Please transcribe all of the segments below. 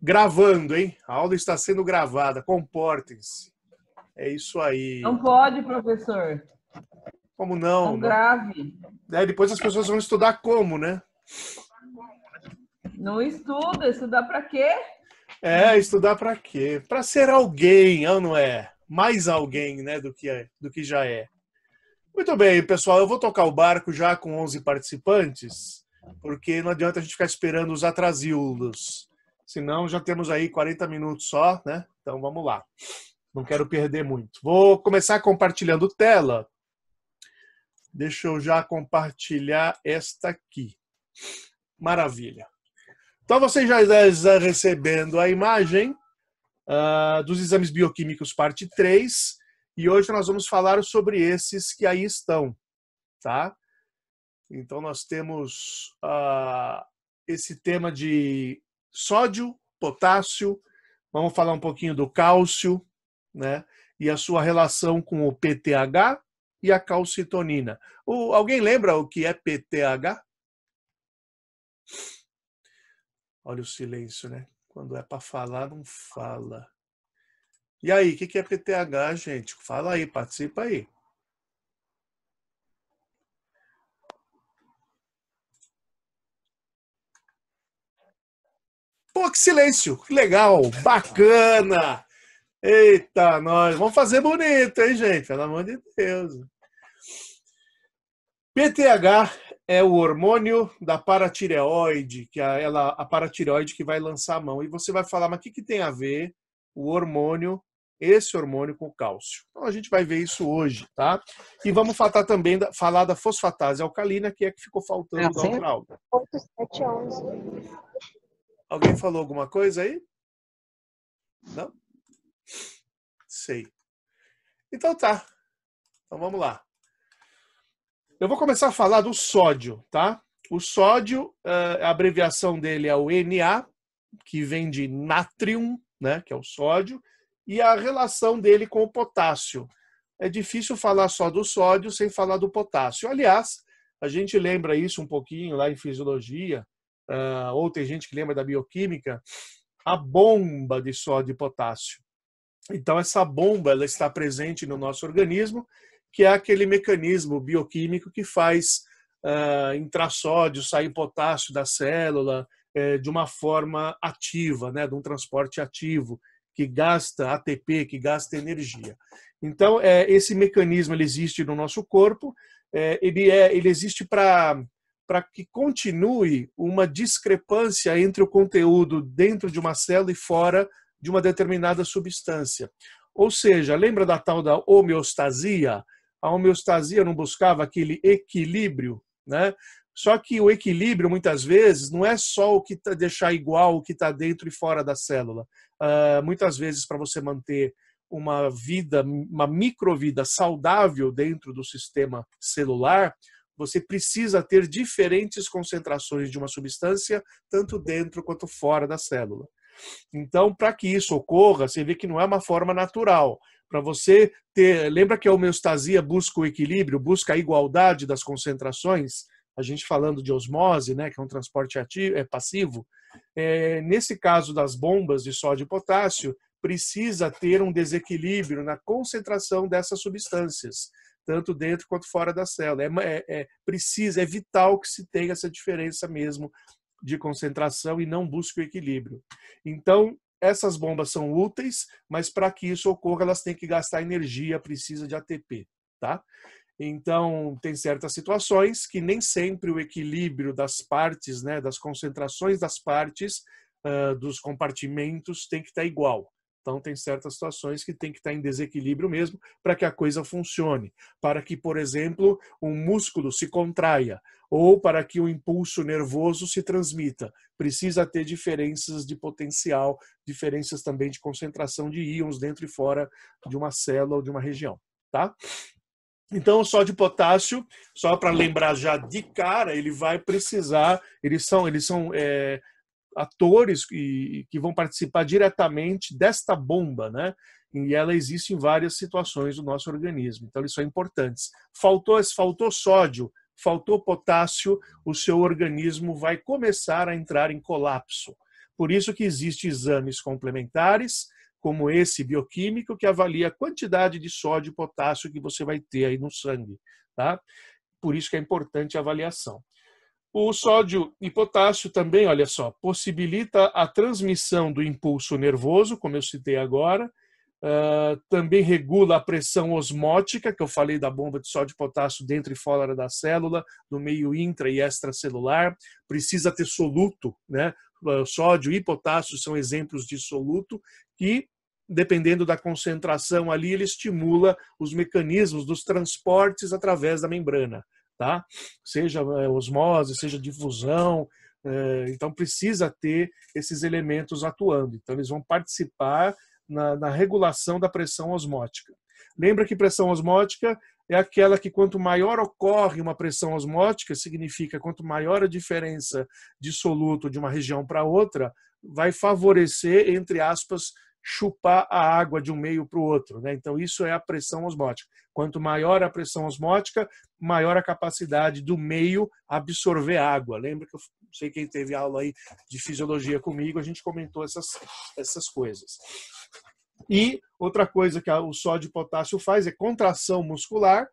gravando, hein? A aula está sendo gravada, comportem-se. É isso aí. Não pode, professor. Como não? Não né? grave. É, depois as pessoas vão estudar como, né? Não estuda, estudar para quê? É, estudar para quê? Para ser alguém, ou ah, não é? Mais alguém, né, do que, é, do que já é. Muito bem, pessoal, eu vou tocar o barco já com 11 participantes, porque não adianta a gente ficar esperando os atrasildos. Senão já temos aí 40 minutos só, né? Então vamos lá. Não quero perder muito. Vou começar compartilhando tela. Deixa eu já compartilhar esta aqui. Maravilha. Então vocês já estão recebendo a imagem uh, dos exames bioquímicos parte 3. E hoje nós vamos falar sobre esses que aí estão, tá? Então nós temos uh, esse tema de sódio, potássio, vamos falar um pouquinho do cálcio, né? E a sua relação com o PTH e a calcitonina. O, alguém lembra o que é PTH? Olha o silêncio, né? Quando é para falar, não fala. E aí, o que, que é PTH, gente? Fala aí, participa aí. Pô, que silêncio, que legal, bacana. Eita, nós vamos fazer bonito, hein, gente? Pelo amor de Deus. PTH é o hormônio da paratireoide, que a, é ela, a paratireoide que vai lançar a mão. E você vai falar, mas o que, que tem a ver o hormônio, esse hormônio com o cálcio? Então a gente vai ver isso hoje, tá? E vamos falar também da, falar da fosfatase alcalina, que é que ficou faltando é, outra aula. 8, 7, 11. Alguém falou alguma coisa aí? Não? Sei. Então tá. Então vamos lá. Eu vou começar a falar do sódio, tá? O sódio, eh, a abreviação dele é o Na, que vem de natrium, né, que é o sódio, e a relação dele com o potássio. É difícil falar só do sódio sem falar do potássio. Aliás, a gente lembra isso um pouquinho lá em fisiologia, uh, ou tem gente que lembra da bioquímica, a bomba de sódio e potássio. Então, essa bomba ela está presente no nosso organismo, que é aquele mecanismo bioquímico que faz uh, ah, entrar sódio, sair potássio da célula uh, de uma forma ativa, né, de um transporte ativo, que gasta ATP, que gasta energia. Então, é, esse mecanismo ele existe no nosso corpo, é, ele, é, ele existe para para que continue uma discrepância entre o conteúdo dentro de uma célula e fora de uma determinada substância. Ou seja, lembra da tal da homeostasia? A homeostasia não buscava aquele equilíbrio, né? Só que o equilíbrio, muitas vezes, não é só o que tá, deixar igual o que está dentro e fora da célula. Uh, muitas vezes, para você manter uma vida, uma microvida saudável dentro do sistema celular, você precisa ter diferentes concentrações de uma substância, tanto dentro quanto fora da célula. Então, para que isso ocorra, você vê que não é uma forma natural. Para você ter. Lembra que a homeostasia busca o equilíbrio, busca a igualdade das concentrações? A gente falando de osmose, né, que é um transporte ativo, é, passivo. É, nesse caso das bombas de sódio e potássio, precisa ter um desequilíbrio na concentração dessas substâncias tanto dentro quanto fora da célula. É, é, é precisa, é vital que se tenha essa diferença mesmo de concentração e não busque o equilíbrio. Então, essas bombas são úteis, mas para que isso ocorra, elas têm que gastar energia, precisa de ATP, tá? Então, tem certas situações que nem sempre o equilíbrio das partes, né, das concentrações das partes, uh, dos compartimentos, tem que estar igual. Então, tem certas situações que tem que estar tá em desequilíbrio mesmo para que a coisa funcione, para que, por exemplo, um músculo se contraia ou para que o um impulso nervoso se transmita. Precisa ter diferenças de potencial, diferenças também de concentração de íons dentro e fora de uma célula ou de uma região, tá? Então, só de potássio, só para lembrar já de cara, ele vai precisar, eles são, eles são é, atores que, que vão participar diretamente desta bomba, né? E ela existe em várias situações do nosso organismo. Então, eles são importantes. Faltou, faltou sódio, faltou potássio, o seu organismo vai começar a entrar em colapso. Por isso que existem exames complementares, como esse bioquímico, que avalia a quantidade de sódio e potássio que você vai ter aí no sangue. Tá? Por isso que é importante a avaliação. O sódio e potássio também, olha só, possibilita a transmissão do impulso nervoso, como eu citei agora, Uh, também regula a pressão osmótica, que eu falei da bomba de sódio e potássio dentro e fora da célula, no meio intra e extracelular. Precisa ter soluto, né? Ah, sódio e potássio são exemplos de soluto que, dependendo da concentração ali, ele estimula os mecanismos dos transportes através da membrana tá? Seja é, osmose, seja difusão, é, então precisa ter esses elementos atuando. Então eles vão participar na, na regulação da pressão osmótica. Lembra que pressão osmótica é aquela que quanto maior ocorre uma pressão osmótica, significa quanto maior a diferença de soluto de uma região para outra, vai favorecer, entre aspas, chupar a água de um meio para o outro. Né? Então, isso é a pressão osmótica. Quanto maior a pressão osmótica, maior a capacidade do meio absorver água. Lembra que eu sei quem teve aula aí de fisiologia comigo, a gente comentou essas, essas coisas. E outra coisa que o sódio e potássio faz é contração muscular,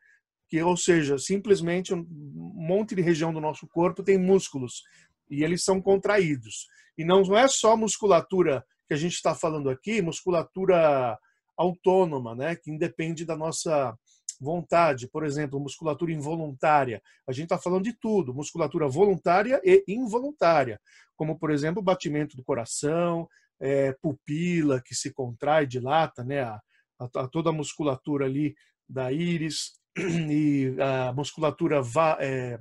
que ou seja, simplesmente um monte de região do nosso corpo tem músculos e eles são contraídos. E não é só musculatura que a gente está falando aqui, musculatura autônoma, né, que independe da nossa vontade, por exemplo, musculatura involuntária. A gente está falando de tudo, musculatura voluntária e involuntária, como por exemplo o batimento do coração, é, pupila que se contrai, dilata, né, a, a toda a musculatura ali da íris e a musculatura va, é,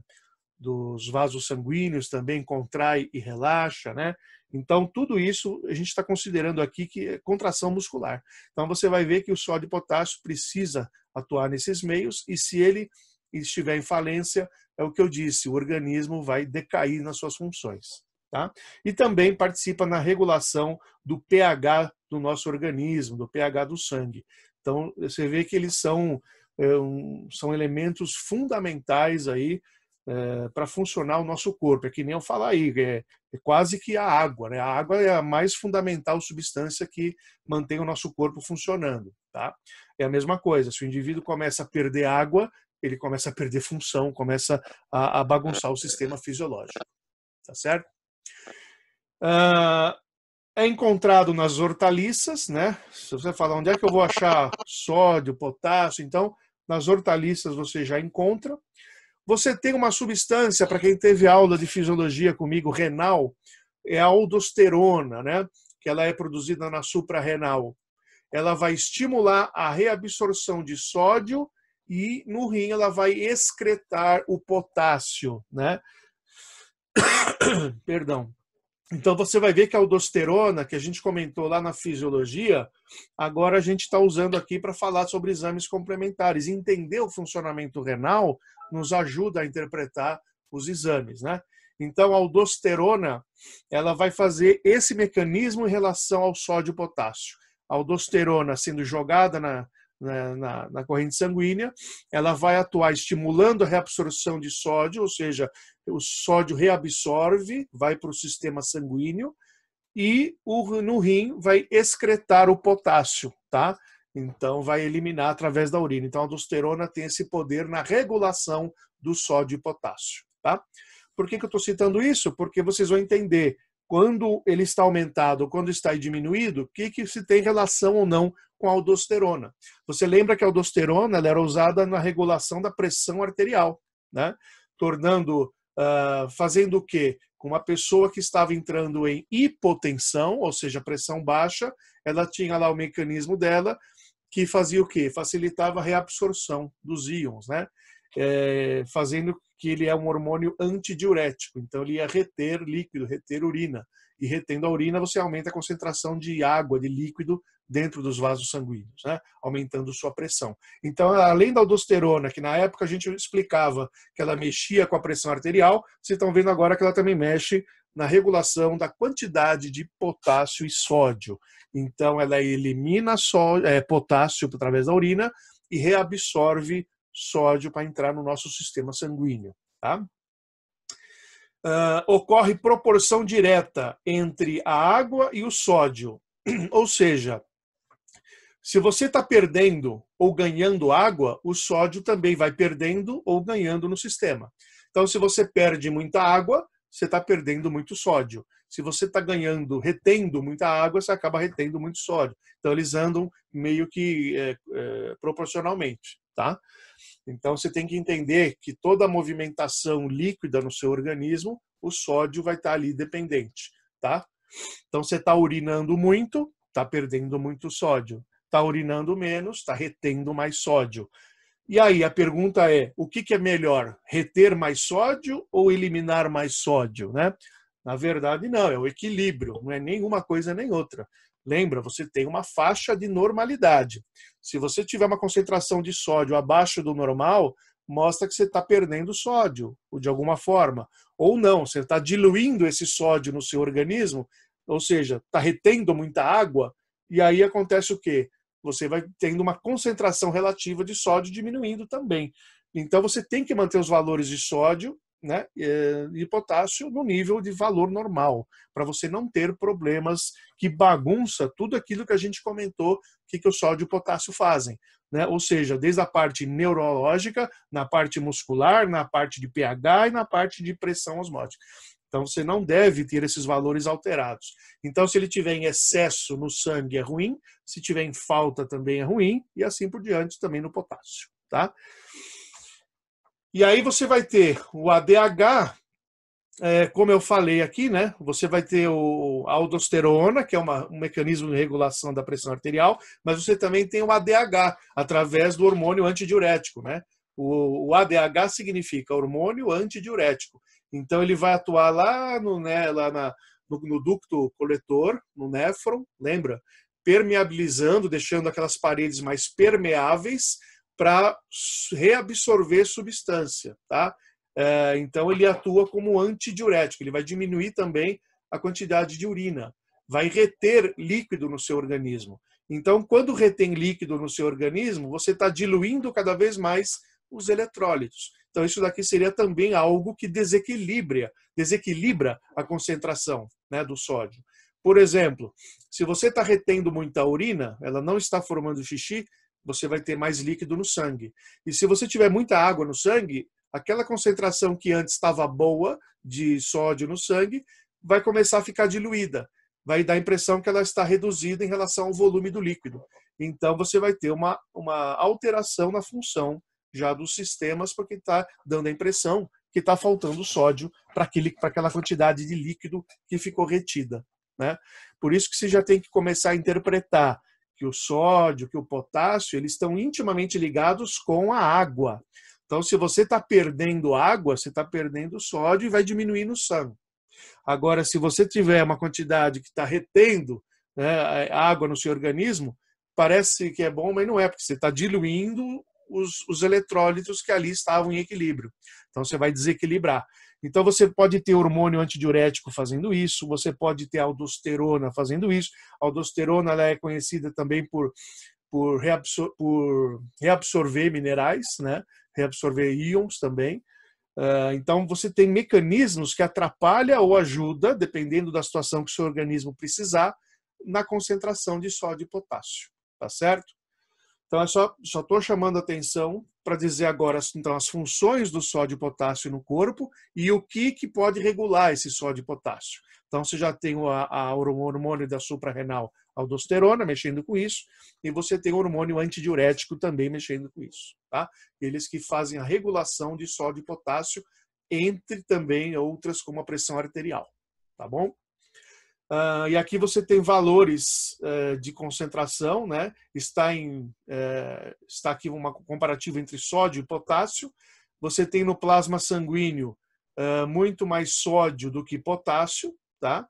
dos vasos sanguíneos também contrai e relaxa, né? Então, tudo isso a gente está considerando aqui que é contração muscular. Então, você vai ver que o sódio e potássio precisa atuar nesses meios e se ele estiver em falência, é o que eu disse, o organismo vai decair nas suas funções. Tá? E também participa na regulação do pH do nosso organismo, do pH do sangue. Então, você vê que eles são, eh, são elementos fundamentais aí é, eh, para funcionar o nosso corpo. É que nem eu falar aí, é, é, quase que a água. Né? A água é a mais fundamental substância que mantém o nosso corpo funcionando. Tá? É a mesma coisa. Se o indivíduo começa a perder água, ele começa a perder função, começa a, a bagunçar o sistema fisiológico. Tá certo? Uh, é encontrado nas hortaliças, né? Se você falar onde é que eu vou achar sódio, potássio, então nas hortaliças você já encontra. Você tem uma substância, para quem teve aula de fisiologia comigo, renal, é a aldosterona, né? que ela é produzida na suprarrenal. Ela vai estimular a reabsorção de sódio e no rim ela vai excretar o potássio, né? Perdão. Então você vai ver que a aldosterona, que a gente comentou lá na fisiologia, agora a gente está usando aqui para falar sobre exames complementares. Entender o funcionamento renal nos ajuda a interpretar os exames, né? Então a aldosterona, ela vai fazer esse mecanismo em relação ao sódio e potássio. A aldosterona sendo jogada na, na, né, na, na, corrente sanguínea, ela vai atuar estimulando a reabsorção de sódio, ou seja, o sódio reabsorve, vai para o sistema sanguíneo, e o, no rim vai excretar o potássio, tá? Então vai eliminar através da urina. Então a aldosterona tem esse poder na regulação do sódio e potássio, tá? Por que, que eu estou citando isso? Porque vocês vão entender quando ele está aumentado, quando está diminuído, o que, que se tem relação ou não com a aldosterona. Você lembra que a aldosterona era usada na regulação da pressão arterial, né? tornando, uh, fazendo o quê? Com uma pessoa que estava entrando em hipotensão, ou seja, pressão baixa, ela tinha lá o mecanismo dela que fazia o quê? Facilitava a reabsorção dos íons, né? É, fazendo que ele é um hormônio antidiurético, então ele ia reter líquido, reter urina. E retendo a urina, você aumenta a concentração de água, de líquido dentro dos vasos sanguíneos, né? aumentando sua pressão. Então, além da aldosterona, que na época a gente explicava que ela mexia com a pressão arterial, vocês estão vendo agora que ela também mexe na regulação da quantidade de potássio e sódio. Então, ela elimina sódio, é, potássio através da urina e reabsorve sódio para entrar no nosso sistema sanguíneo. Tá? Uh, ocorre proporção direta entre a água e o sódio, ou seja, se você está perdendo ou ganhando água, o sódio também vai perdendo ou ganhando no sistema. Então, se você perde muita água, você está perdendo muito sódio. Se você está ganhando, retendo muita água, você acaba retendo muito sódio. Então, eles andam meio que é, é, proporcionalmente, tá? Então, você tem que entender que toda a movimentação líquida no seu organismo, o sódio vai estar tá ali dependente, tá? Então, você está urinando muito, está perdendo muito sódio está urinando menos, está retendo mais sódio. E aí a pergunta é: o que, que, é melhor, reter mais sódio ou eliminar mais sódio? Né? Na verdade, não, é o equilíbrio, não é nenhuma coisa nem outra. Lembra, você tem uma faixa de normalidade. Se você tiver uma concentração de sódio abaixo do normal, mostra que você está perdendo sódio, ou de alguma forma. Ou não, você está diluindo esse sódio no seu organismo, ou seja, está retendo muita água, e aí acontece o quê? você vai tendo uma concentração relativa de sódio diminuindo também. Então você tem que manter os valores de sódio né, é, e potássio no nível de valor normal, para você não ter problemas que bagunça tudo aquilo que a gente comentou que, que o sódio e o potássio fazem. Né? Ou seja, desde a parte neurológica, na parte muscular, na parte de pH e na parte de pressão osmótica. Então você não deve ter esses valores alterados. Então, se ele tiver em excesso no sangue é ruim, se tiver em falta também é ruim, e assim por diante também no potássio. Tá? E aí você vai ter o ADH, é, como eu falei aqui, né? Você vai ter o, aldosterona, que é uma, um mecanismo de regulação da pressão arterial, mas você também tem o ADH, através do hormônio antidiurético, né? O, o ADH significa hormônio antidiurético. Então ele vai atuar lá no, né, lá na, no, no ducto coletor, no néfron, lembra? Permeabilizando, deixando aquelas paredes mais permeáveis para reabsorver substância, tá? É, então ele atua como antidiurético, ele vai diminuir também a quantidade de urina, vai reter líquido no seu organismo. Então, quando retém líquido no seu organismo, você está diluindo cada vez mais os eletrólitos. Então, isso daqui seria também algo que desequilibra, desequilibra a concentração né, do sódio. Por exemplo, se você está retendo muita urina, ela não está formando xixi, você vai ter mais líquido no sangue. E se você tiver muita água no sangue, aquela concentração que antes estava boa de sódio no sangue vai começar a ficar diluída. Vai dar a impressão que ela está reduzida em relação ao volume do líquido. Então, você vai ter uma, uma alteração na função já dos sistemas, porque está dando a impressão que está faltando sódio para aquela quantidade de líquido que ficou retida. Né? Por isso que você já tem que começar a interpretar que o sódio, que o potássio, eles estão intimamente ligados com a água. Então, se você está perdendo água, você está perdendo sódio e vai diminuir no sangue. Agora, se você tiver uma quantidade que está retendo né, água no seu organismo, parece que é bom, mas não é, porque você está diluindo os, os eletrólitos que ali estavam em equilíbrio. Então você vai desequilibrar. Então você pode ter hormônio antidiurético fazendo isso, você pode ter aldosterona fazendo isso. A aldosterona ela é conhecida também por, por, reabsor por reabsorver minerais, né? reabsorver íons também. Uh, então você tem mecanismos que atrapalha ou ajuda, dependendo da situação que seu organismo precisar, na concentração de sódio e potássio, tá certo? Então, é só estou chamando atenção para dizer agora então, as funções do sódio e potássio no corpo e o que, que pode regular esse sódio e potássio. Então, você já tem o a, a hormônio da suprarrenal aldosterona mexendo com isso, e você tem o hormônio antidiurético também mexendo com isso. Tá? Eles que fazem a regulação de sódio e potássio, entre também outras como a pressão arterial. Tá bom? Uh, e aqui você tem valores uh, de concentração, né? Está, em, uh, está aqui uma comparativa entre sódio e potássio. Você tem no plasma sanguíneo ah, muito mais sódio do que potássio, tá?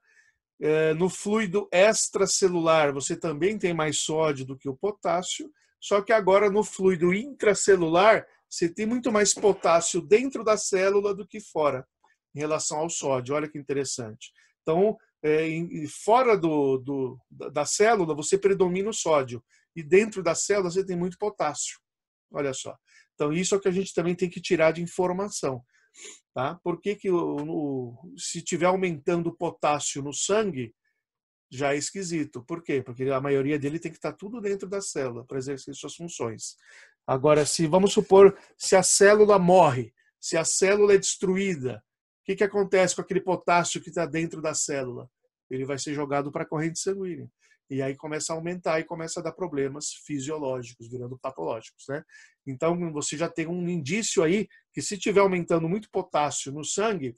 Eh, no fluido extracelular você também tem mais sódio do que o potássio, só que agora no fluido intracelular você tem muito mais potássio dentro da célula do que fora, em relação ao sódio. Olha que interessante. Então, é, em, fora do, do, da célula, você predomina o sódio. E dentro da célula, você tem muito potássio. Olha só. Então, isso é o que a gente também tem que tirar de informação. Tá? Por que, que o, se tiver aumentando o potássio no sangue, já é esquisito. Por quê? Porque a maioria dele tem que estar tá tudo dentro da célula para exercer suas funções. Agora, se vamos supor, se a célula morre, se a célula é destruída, que, que acontece com aquele potássio que está dentro da célula? Ele vai ser jogado para a corrente sanguínea. E aí começa a aumentar e começa a dar problemas fisiológicos, virando patológicos, né? Então você já tem um indício aí que se tiver aumentando muito potássio no sangue,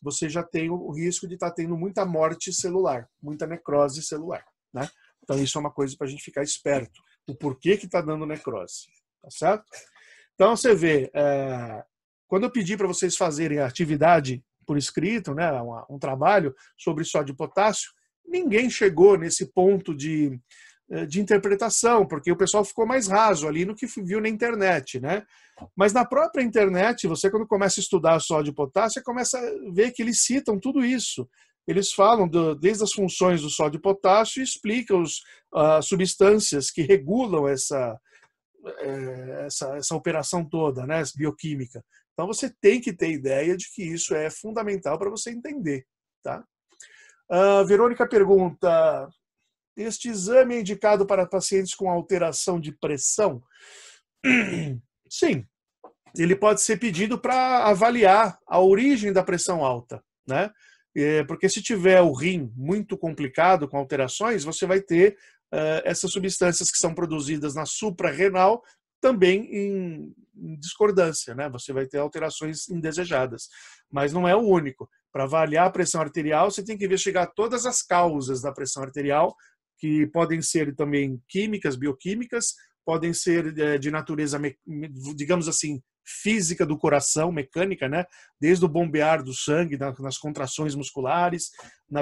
você já tem o risco de estar tá tendo muita morte celular, muita necrose celular, né? Então isso é uma coisa para a gente ficar esperto. O porquê que está dando necrose, tá certo? Então você vê, é, quando eu pedi para vocês fazerem a atividade por escrito, né, um, um trabalho sobre sódio e potássio, ninguém chegou nesse ponto de, eh, de interpretação, porque o pessoal ficou mais raso ali no que viu na internet, né? Mas na própria internet, você quando começa a estudar sódio e potássio, você começa a ver que eles citam tudo isso. Eles falam do, desde as funções do sódio e potássio e explicam as uh, ah, substâncias que regulam essa, eh, essa, essa operação toda, né, bioquímica. Então você tem que ter ideia de que isso é fundamental para você entender, tá? Uh, Verônica pergunta: este exame é indicado para pacientes com alteração de pressão? Sim, ele pode ser pedido para avaliar a origem da pressão alta, né? É, porque se tiver o rim muito complicado com alterações, você vai ter uh, essas substâncias que são produzidas na suprarrenal também em, discordância, né? Você vai ter alterações indesejadas, mas não é o único. Para avaliar a pressão arterial, você tem que investigar todas as causas da pressão arterial, que podem ser também químicas, bioquímicas, podem ser é, de natureza, digamos assim, física do coração, mecânica, né? Desde o bombear do sangue, nas contrações musculares,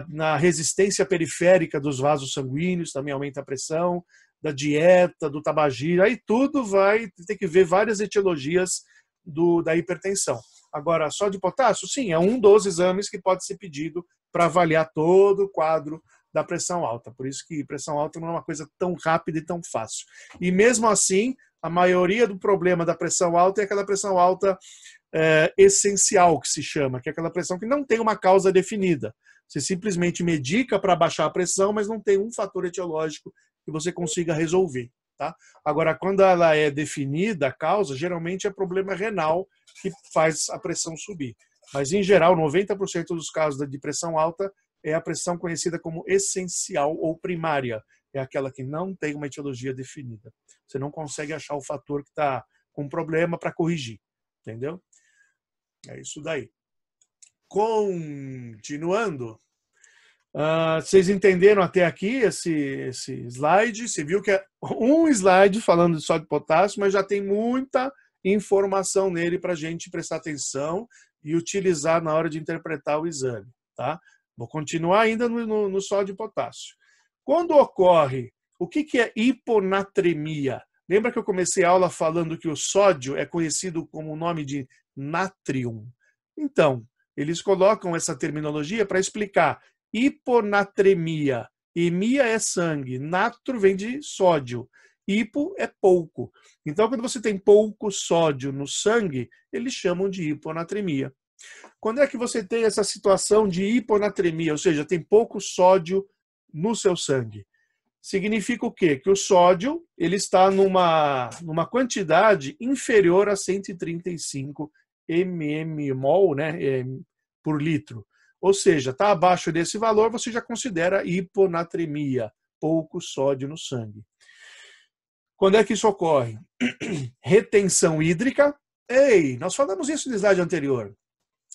na resistência periférica dos vasos sanguíneos, também aumenta a pressão, da dieta, do tabagismo, aí tudo vai ter que ver várias etiologias do, da hipertensão. Agora, só de potássio, sim, é um dos exames que pode ser pedido para avaliar todo o quadro da pressão alta. Por isso que pressão alta não é uma coisa tão rápida e tão fácil. E mesmo assim, a maioria do problema da pressão alta é aquela pressão alta é, essencial que se chama, que é aquela pressão que não tem uma causa definida. Você simplesmente medica para baixar a pressão, mas não tem um fator etiológico que você consiga resolver. Tá? Agora, quando ela é definida, a causa, geralmente é problema renal que faz a pressão subir. Mas, em geral, 90% dos casos de pressão alta é a pressão conhecida como essencial ou primária. É aquela que não tem uma etiologia definida. Você não consegue achar o fator que está com problema para corrigir. Entendeu? É isso daí. Continuando. Uh, vocês entenderam até aqui esse, esse slide? Você viu que é um slide falando só de potássio, mas já tem muita informação nele para a gente prestar atenção e utilizar na hora de interpretar o exame. Tá? Vou continuar ainda no, no, no sódio e potássio. Quando ocorre, o que, que é hiponatremia? Lembra que eu comecei a aula falando que o sódio é conhecido como o nome de natrium? Então, eles colocam essa terminologia para explicar hiponatremia. Emia é sangue, natro vem de sódio, hipo é pouco. Então, quando você tem pouco sódio no sangue, eles chamam de hiponatremia. Quando é que você tem essa situação de hiponatremia, ou seja, tem pouco sódio no seu sangue? Significa o quê? Que o sódio ele está numa, numa quantidade inferior a 135 mmol né, eh, por litro. Ou seja, está abaixo desse valor, você já considera hiponatremia, pouco sódio no sangue. Quando é que isso ocorre? Retenção hídrica. Ei, nós falamos isso no slide anterior.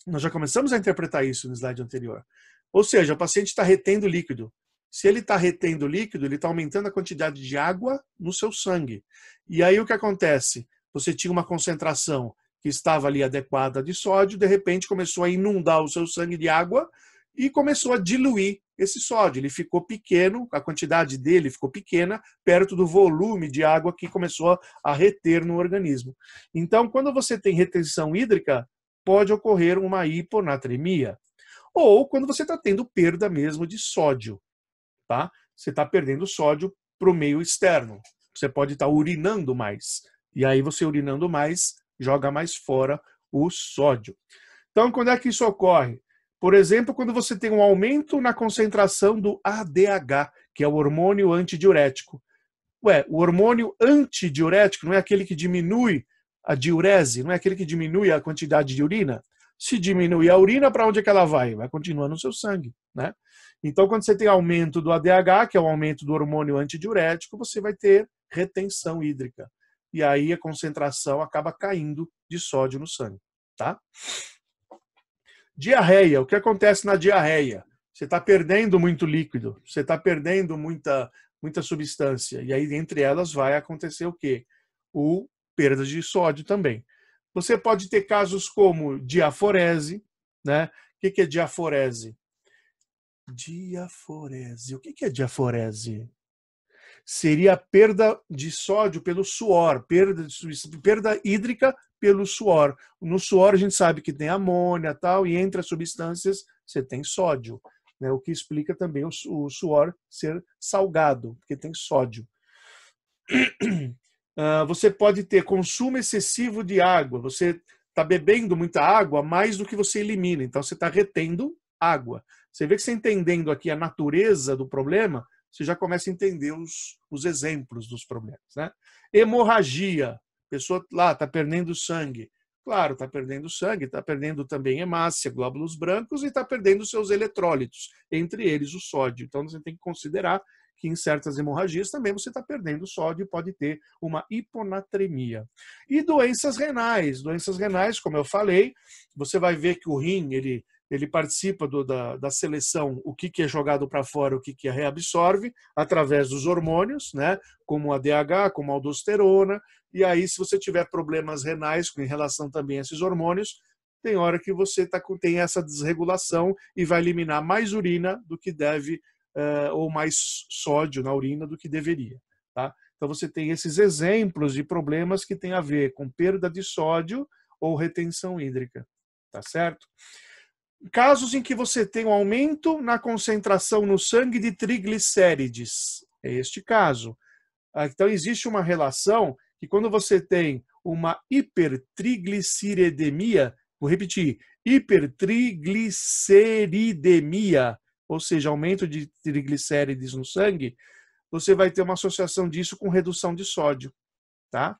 Nós já começamos a interpretar isso no slide anterior. Ou seja, o paciente está retendo líquido. Se ele está retendo líquido, ele está aumentando a quantidade de água no seu sangue. E aí o que acontece? Você tinha uma concentração que estava ali adequada de sódio, de repente começou a inundar o seu sangue de água e começou a diluir esse sódio. Ele ficou pequeno, a quantidade dele ficou pequena, perto do volume de água que começou a reter no organismo. Então, quando você tem retenção hídrica, pode ocorrer uma hiponatremia. Ou quando você está tendo perda mesmo de sódio, tá? Você está perdendo sódio para o meio externo. Você pode estar tá urinando mais. E aí, você urinando mais, joga mais fora o sódio. Então, quando é que isso ocorre? Por exemplo, quando você tem um aumento na concentração do ADH, que é o hormônio antidiurético. Ué, o hormônio antidiurético não é aquele que diminui a diurese, não é aquele que diminui a quantidade de urina? Se diminui a urina, para onde é que ela vai? Vai continuar no seu sangue, né? Então, quando você tem aumento do ADH, que é o aumento do hormônio antidiurético, você vai ter retenção hídrica e aí a concentração acaba caindo de sódio no sangue, tá? Diarreia, o que acontece na diarreia? Você está perdendo muito líquido, você está perdendo muita, muita substância, e aí entre elas vai acontecer o quê? O perda de sódio também. Você pode ter casos como diaforese, né? O que é diaforese? Diaforese. O que é diaforese? seria a perda de sódio pelo suor, perda, perda hídrica pelo suor. No suor a gente sabe que tem amônia tal, e entre as substâncias você tem sódio, né? o que explica também o, o suor ser salgado, porque tem sódio. Uh, você pode ter consumo excessivo de água, você está bebendo muita água mais do que você elimina, então você está retendo água. Você vê que você entendendo aqui a natureza do problema, você já começa a entender os, os exemplos dos problemas. Né? Hemorragia, pessoa lá está perdendo sangue. Claro, está perdendo sangue, está perdendo também hemácia, glóbulos brancos e está perdendo seus eletrólitos, entre eles o sódio. Então você tem que considerar que em certas hemorragias também você está perdendo sódio e pode ter uma hiponatremia. E doenças renais. Doenças renais, como eu falei, você vai ver que o rim ele ele participa do, da, da, seleção, o que, que é jogado para fora, o que, que é reabsorve, através dos hormônios, né? como a DH, como a aldosterona, e aí se você tiver problemas renais em relação também a esses hormônios, tem hora que você tá, tem essa desregulação e vai eliminar mais urina do que deve, eh, ou mais sódio na urina do que deveria. Tá? Então você tem esses exemplos de problemas que tem a ver com perda de sódio ou retenção hídrica, tá certo? casos em que você tem um aumento na concentração no sangue de triglicérides. É este caso. Ah, então, existe uma relação que quando você tem uma hipertrigliceridemia, vou repetir, hipertrigliceridemia, ou seja, aumento de triglicérides no sangue, você vai ter uma associação disso com redução de sódio, tá?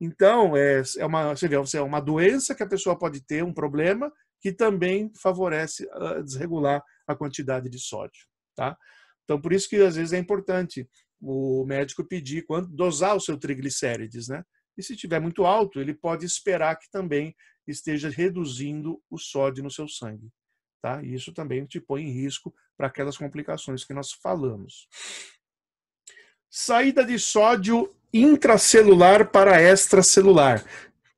Então, é, é uma, você vê, é uma doença que a pessoa pode ter, um problema, que também favorece a desregular a quantidade de sódio. Tá? Então, por isso que às vezes é importante o médico pedir quanto dosar o seu triglicérides, né? E se tiver muito alto, ele pode esperar que também esteja reduzindo o sódio no seu sangue, tá? E isso também te põe em risco para aquelas complicações que nós falamos. Saída de sódio intracelular para extracelular.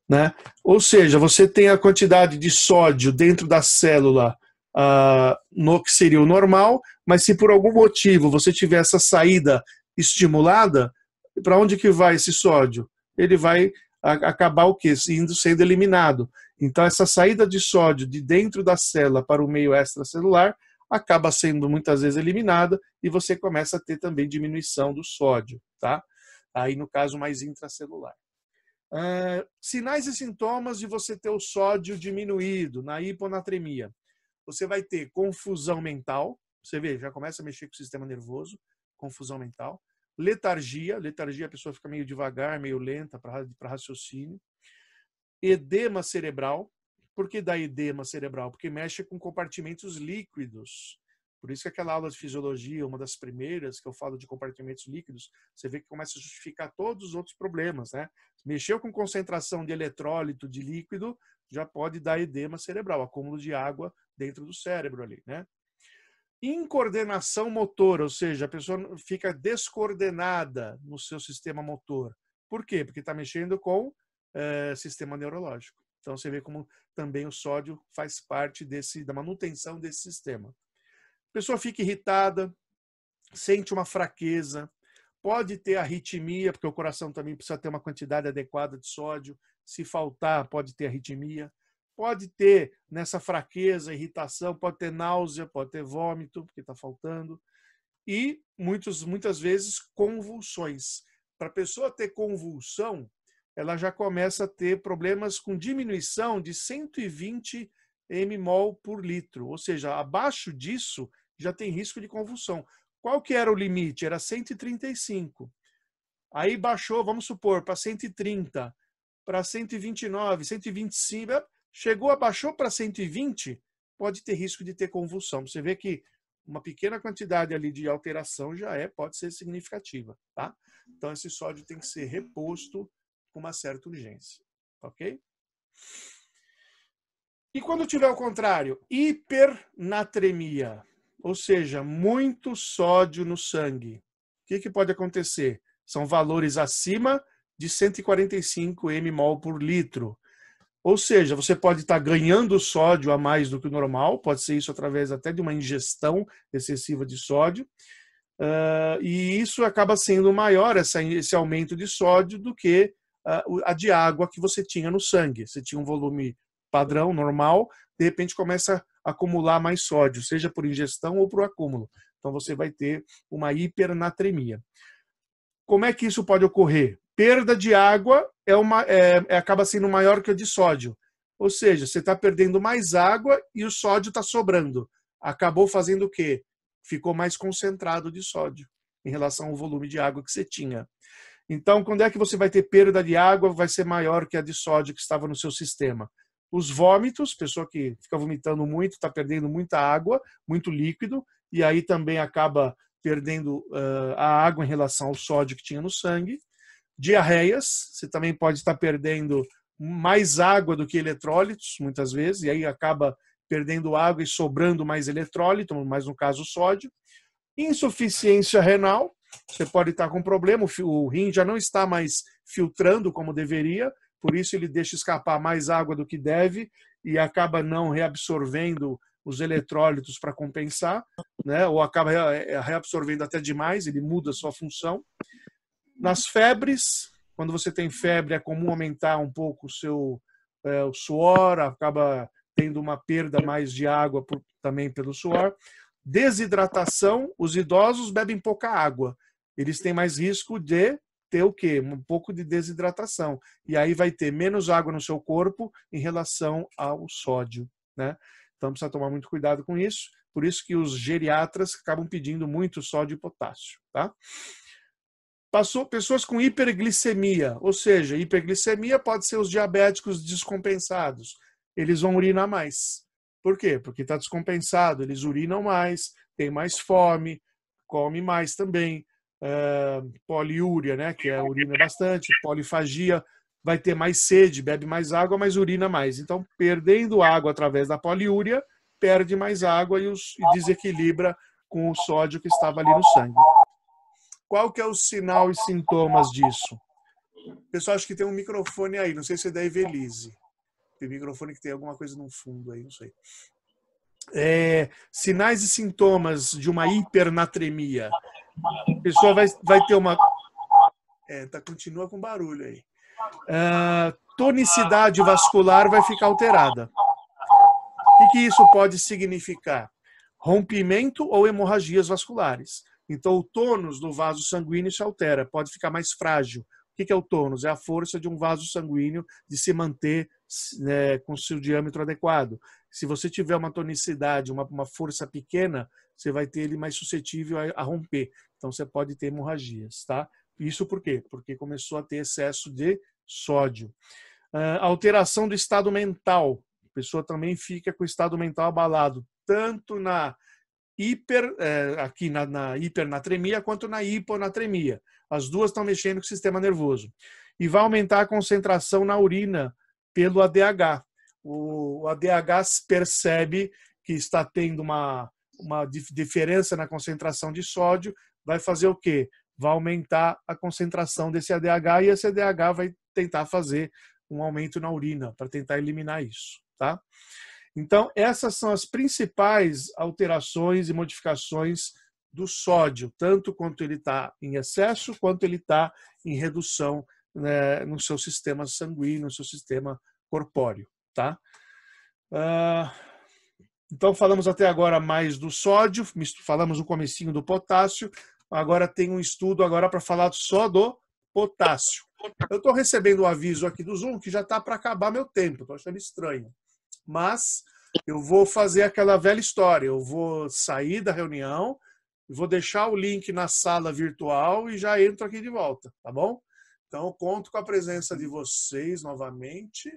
Né? Ou seja, você tem a quantidade de sódio dentro da célula uh, no que seria o normal, mas se por algum motivo você tiver essa saída estimulada, para onde que vai esse sódio? Ele vai acabar o quê? Indo sendo eliminado. Então, essa saída de sódio de dentro da célula para o meio extracelular acaba sendo muitas vezes eliminada e você começa a ter também diminuição do sódio, tá? Aí, no caso, mais intracelular. Eh, sinais e sintomas de você ter o sódio diminuído na hiponatremia. Você vai ter confusão mental, você vê, já começa a mexer com o sistema nervoso, confusão mental. Letargia, letargia a pessoa fica meio devagar, meio lenta para raciocínio. Edema cerebral, por que dá edema cerebral? Porque mexe com compartimentos líquidos por isso que aquela aula de fisiologia, uma das primeiras que eu falo de compartimentos líquidos, você vê que começa a justificar todos os outros problemas, né? Mexeu com concentração de eletrólito de líquido, já pode dar edema cerebral, acúmulo de água dentro do cérebro ali, né? Incoordenação motor, ou seja, a pessoa fica descoordenada no seu sistema motor. Por quê? Porque está mexendo com é, sistema neurológico. Então você vê como também o sódio faz parte desse da manutenção desse sistema. A pessoa fica irritada, sente uma fraqueza, pode ter arritmia, porque o coração também precisa ter uma quantidade adequada de sódio. Se faltar, pode ter arritmia. Pode ter nessa fraqueza, irritação, pode ter náusea, pode ter vômito, porque está faltando. E muitos, muitas vezes convulsões. Para a pessoa ter convulsão, ela já começa a ter problemas com diminuição de 120 mmol por litro. Ou seja, abaixo disso, já tem risco de convulsão. Qual que era o limite? Era 135. Aí baixou, vamos supor, para 130, para 129, 125, é, chegou, abaixou para 120, pode ter risco de ter convulsão. Você vê que uma pequena quantidade ali de alteração já é, pode ser significativa, tá? Então esse sódio tem que ser reposto com uma certa urgência, ok? E quando tiver o contrário, hipernatremia ou seja, muito sódio no sangue. O que, que pode acontecer? São valores acima de 145 mmol por litro. Ou seja, você pode estar tá ganhando sódio a mais do que o normal, pode ser isso através até de uma ingestão excessiva de sódio. Uh, e isso acaba sendo maior, essa, esse aumento de sódio, do que uh, a de água que você tinha no sangue. Você tinha um volume padrão, normal, de repente começa acumular mais sódio, seja por ingestão ou por acúmulo. Então você vai ter uma hipernatremia. Como é que isso pode ocorrer? Perda de água é uma, é, é acaba sendo maior que a de sódio. Ou seja, você está perdendo mais água e o sódio está sobrando. Acabou fazendo o quê? Ficou mais concentrado de sódio em relação ao volume de água que você tinha. Então, quando é que você vai ter perda de água, vai ser maior que a de sódio que estava no seu sistema os vômitos, pessoa que fica vomitando muito, está perdendo muita água, muito líquido, e aí também acaba perdendo uh, a água em relação ao sódio que tinha no sangue. Diarreias, você também pode estar perdendo mais água do que eletrólitos, muitas vezes, e aí acaba perdendo água e sobrando mais eletrólito, mais no caso sódio. Insuficiência renal, você pode estar com problema, o rim já não está mais filtrando como deveria, por isso ele deixa escapar mais água do que deve e acaba não reabsorvendo os eletrólitos para compensar, né? ou acaba é, reabsorvendo até demais, ele muda a sua função. Nas febres, quando você tem febre, é comum aumentar um pouco o seu é, o suor, acaba tendo uma perda mais de água por, também pelo suor. Desidratação, os idosos bebem pouca água, eles têm mais risco de ter o quê? Um pouco de desidratação. E aí vai ter menos água no seu corpo em relação ao sódio, né? Então precisa tomar muito cuidado com isso. Por isso que os geriatras acabam pedindo muito sódio e potássio, tá? Passou pessoas com hiperglicemia, ou seja, hiperglicemia pode ser os diabéticos descompensados. Eles vão urinar mais. Por quê? Porque está descompensado, eles urinam mais, tem mais fome, come mais também, eh, poliúria, né, que é urina é bastante, polifagia, vai ter mais sede, bebe mais água, mas urina mais. Então, perdendo água através da poliúria, perde mais água e, os, e desequilibra com o sódio que estava ali no sangue. Qual que é o sinal e sintomas disso? Pessoal, acho que tem um microfone aí, não sei se é da Evelise. Tem microfone que tem alguma coisa no fundo aí, não sei. É, sinais e sintomas de uma hipernatremia a pessoa vai, vai ter uma. É, tá, continua com barulho aí. Uh, tonicidade vascular vai ficar alterada. O que, isso pode significar? Rompimento ou hemorragias vasculares. Então, o tônus do vaso sanguíneo se altera, pode ficar mais frágil. O que é o tônus? É a força de um vaso sanguíneo de se manter né, com seu diâmetro adequado. Se você tiver uma tonicidade, uma, uma força pequena, você vai ter ele mais suscetível a, a romper. Então você pode ter hemorragias, tá? Isso por quê? Porque começou a ter excesso de sódio. Uh, alteração do estado mental. A pessoa também fica com o estado mental abalado, tanto na hiper, eh, aqui na, na hipernatremia quanto na hiponatremia. As duas estão mexendo com o sistema nervoso. E vai aumentar a concentração na urina pelo ADH. O, o ADH percebe que está tendo uma, uma diferença na concentração de sódio vai fazer o quê? Vai aumentar a concentração desse ADH e esse ADH vai tentar fazer um aumento na urina para tentar eliminar isso, tá? Então, essas são as principais alterações e modificações do sódio, tanto quanto ele está em excesso, quanto ele está em redução né, no seu sistema sanguíneo, no seu sistema corpóreo, tá? Uh... Então falamos até agora mais do sódio, falamos no comecinho do potássio, Agora tem um estudo agora para falar só do potássio. Eu estou recebendo um aviso aqui do Zoom que já está para acabar meu tempo, estou achando estranho. Mas eu vou fazer aquela velha história. Eu vou sair da reunião, vou deixar o link na sala virtual e já entro aqui de volta, tá bom? Então, conto com a presença de vocês novamente.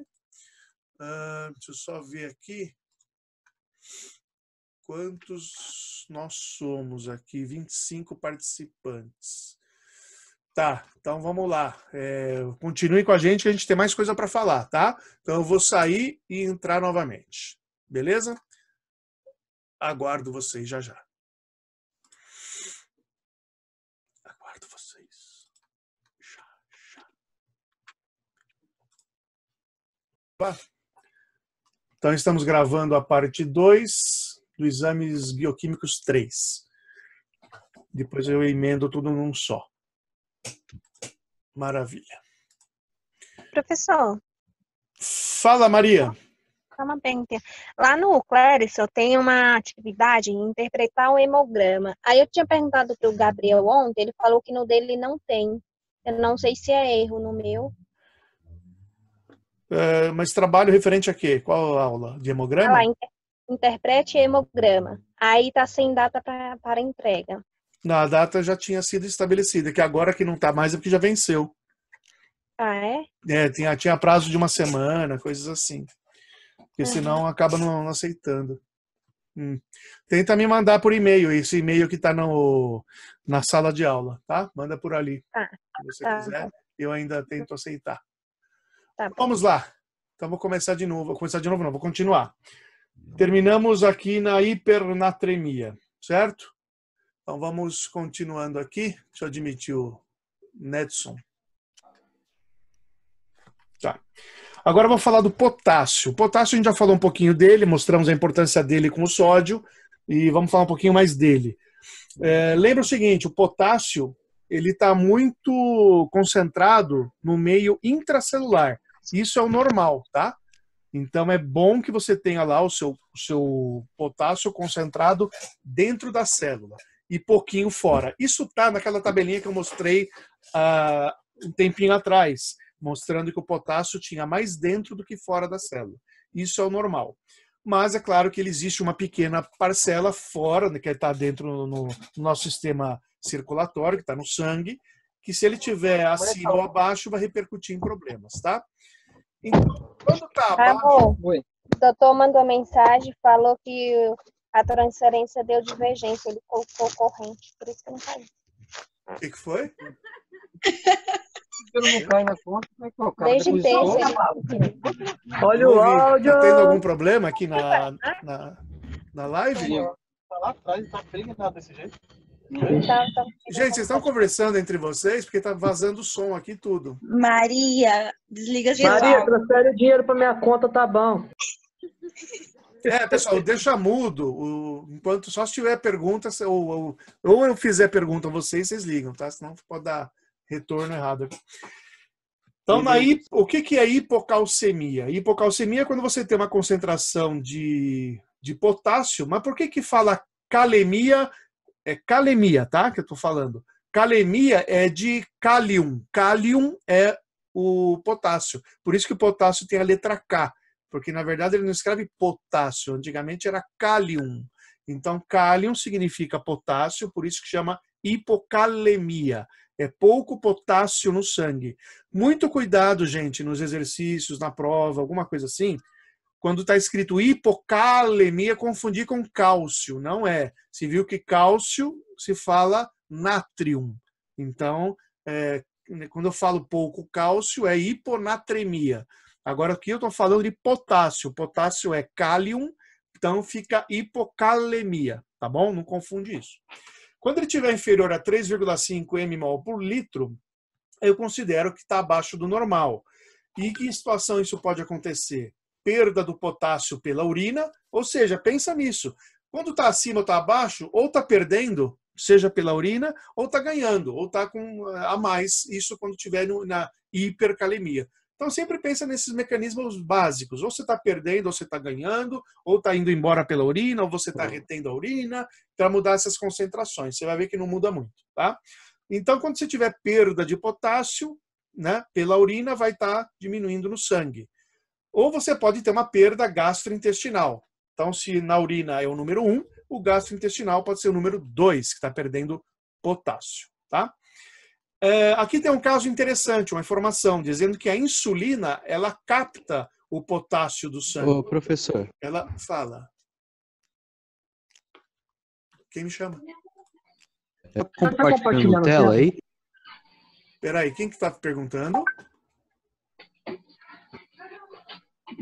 Uh, deixa eu só ver aqui quantos nós somos aqui? 25 participantes. Tá, então vamos lá. É, continue com a gente que a gente tem mais coisa para falar, tá? Então eu vou sair e entrar novamente. Beleza? Aguardo vocês já já. Aguardo vocês já já. Então estamos gravando a parte 2 do Exames Bioquímicos 3. Depois eu emendo tudo num só. Maravilha. Professor. Fala, Maria. Fala bem. Lá no Clarice eu tenho uma atividade em interpretar o hemograma. Aí eu tinha perguntado para o Gabriel ontem, ele falou que no dele não tem. Eu não sei se é erro no meu. É, mas trabalho referente a quê? Qual aula? De hemograma? Ah, lá, interprete hemograma. Aí tá sem data para entrega. Na data já tinha sido estabelecida, que agora que não tá mais é porque já venceu. Ah, é? É, tinha, tinha prazo de uma semana, coisas assim. Porque senão acaba não, não aceitando. Hum. Tenta me mandar por e-mail, esse e-mail que está na sala de aula, tá? Manda por ali. Ah, se você tá. quiser, eu ainda tento aceitar. Tá Vamos lá. Então vou começar de novo. Vou começar de novo, não, vou continuar. Terminamos aqui na hipernatremia, certo? Então vamos continuando aqui. Deixa eu admitir o Netson. Tá. Agora vou falar do potássio. O potássio a gente já falou um pouquinho dele, mostramos a importância dele com o sódio e vamos falar um pouquinho mais dele. É, lembra o seguinte, o potássio ele está muito concentrado no meio intracelular. Isso é o normal, tá? Então é bom que você tenha lá o seu, o seu potássio concentrado dentro da célula e pouquinho fora. Isso está naquela tabelinha que eu mostrei ah, um tempinho atrás, mostrando que o potássio tinha mais dentro do que fora da célula. Isso é o normal. Mas é claro que ele existe uma pequena parcela fora, né, que está dentro no, no, nosso sistema circulatório, que está no sangue, que se ele tiver acima ou abaixo vai repercutir em problemas, tá? Então, quando tá abaixo... Amor, o doutor mandou mensagem, falou que a transferência deu divergência, ele colocou corrente, por isso que não caiu. O que, que foi? É Desde terça. Olha o tá áudio. Tá tendo algum problema aqui na, na, na live? Tá lá atrás, tá bem desse jeito. Gente, vocês estão conversando entre vocês porque tá vazando o som aqui tudo. Maria, desliga geral. Maria, transfere o dinheiro para minha conta, tá bom. É, pessoal, deixa mudo. O, enquanto só se tiver pergunta, ou, ou, ou, eu fizer pergunta a vocês, vocês ligam, tá? Senão pode dar retorno errado. Então, aí, o que, que é hipocalcemia? Hipocalcemia é quando você tem uma concentração de, de potássio, mas por que, que fala calemia é calemia, tá? Que eu estou falando. Calemia é de cálium. Cálium é o potássio. Por isso que o potássio tem a letra K, porque na verdade ele não escreve potássio, antigamente era cálium. Então cálium significa potássio, por isso que chama hipocalemia. É pouco potássio no sangue. Muito cuidado, gente, nos exercícios, na prova, alguma coisa assim, quando está escrito hipocalemia, confundir com cálcio. Não é. Se viu que cálcio se fala natrium. Então, é, né, quando eu falo pouco cálcio, é hiponatremia. Agora, aqui eu estou falando de potássio. Potássio é cálium, então fica hipocalemia, tá bom? Não confunde isso. Quando ele estiver inferior a 3,5 mmol por litro, eu considero que está abaixo do normal. E em que situação isso pode acontecer? perda do potássio pela urina, ou seja, pensa nisso. Quando está acima ou está abaixo, ou está perdendo, seja pela urina, ou está ganhando, ou está com eh, a mais, isso quando estiver na hipercalemia. Então sempre pensa nesses mecanismos básicos. Ou você está perdendo, ou você está ganhando, ou está indo embora pela urina, ou você está uhum. retendo a urina, para mudar essas concentrações. Você vai ver que não muda muito, tá? Então, quando você tiver perda de potássio, né, pela urina, vai estar tá diminuindo no sangue. Ou você pode ter uma perda gastrointestinal. Então, se na urina é o número 1, um, o gastrointestinal pode ser o número 2, que está perdendo potássio. Tá? É, aqui tem um caso interessante, uma informação, dizendo que a insulina ela capta o potássio do sangue. Ô, professor. Ela fala. Quem me chama? É, compartilhando, compartilhando tela aí? Peraí, quem que está perguntando?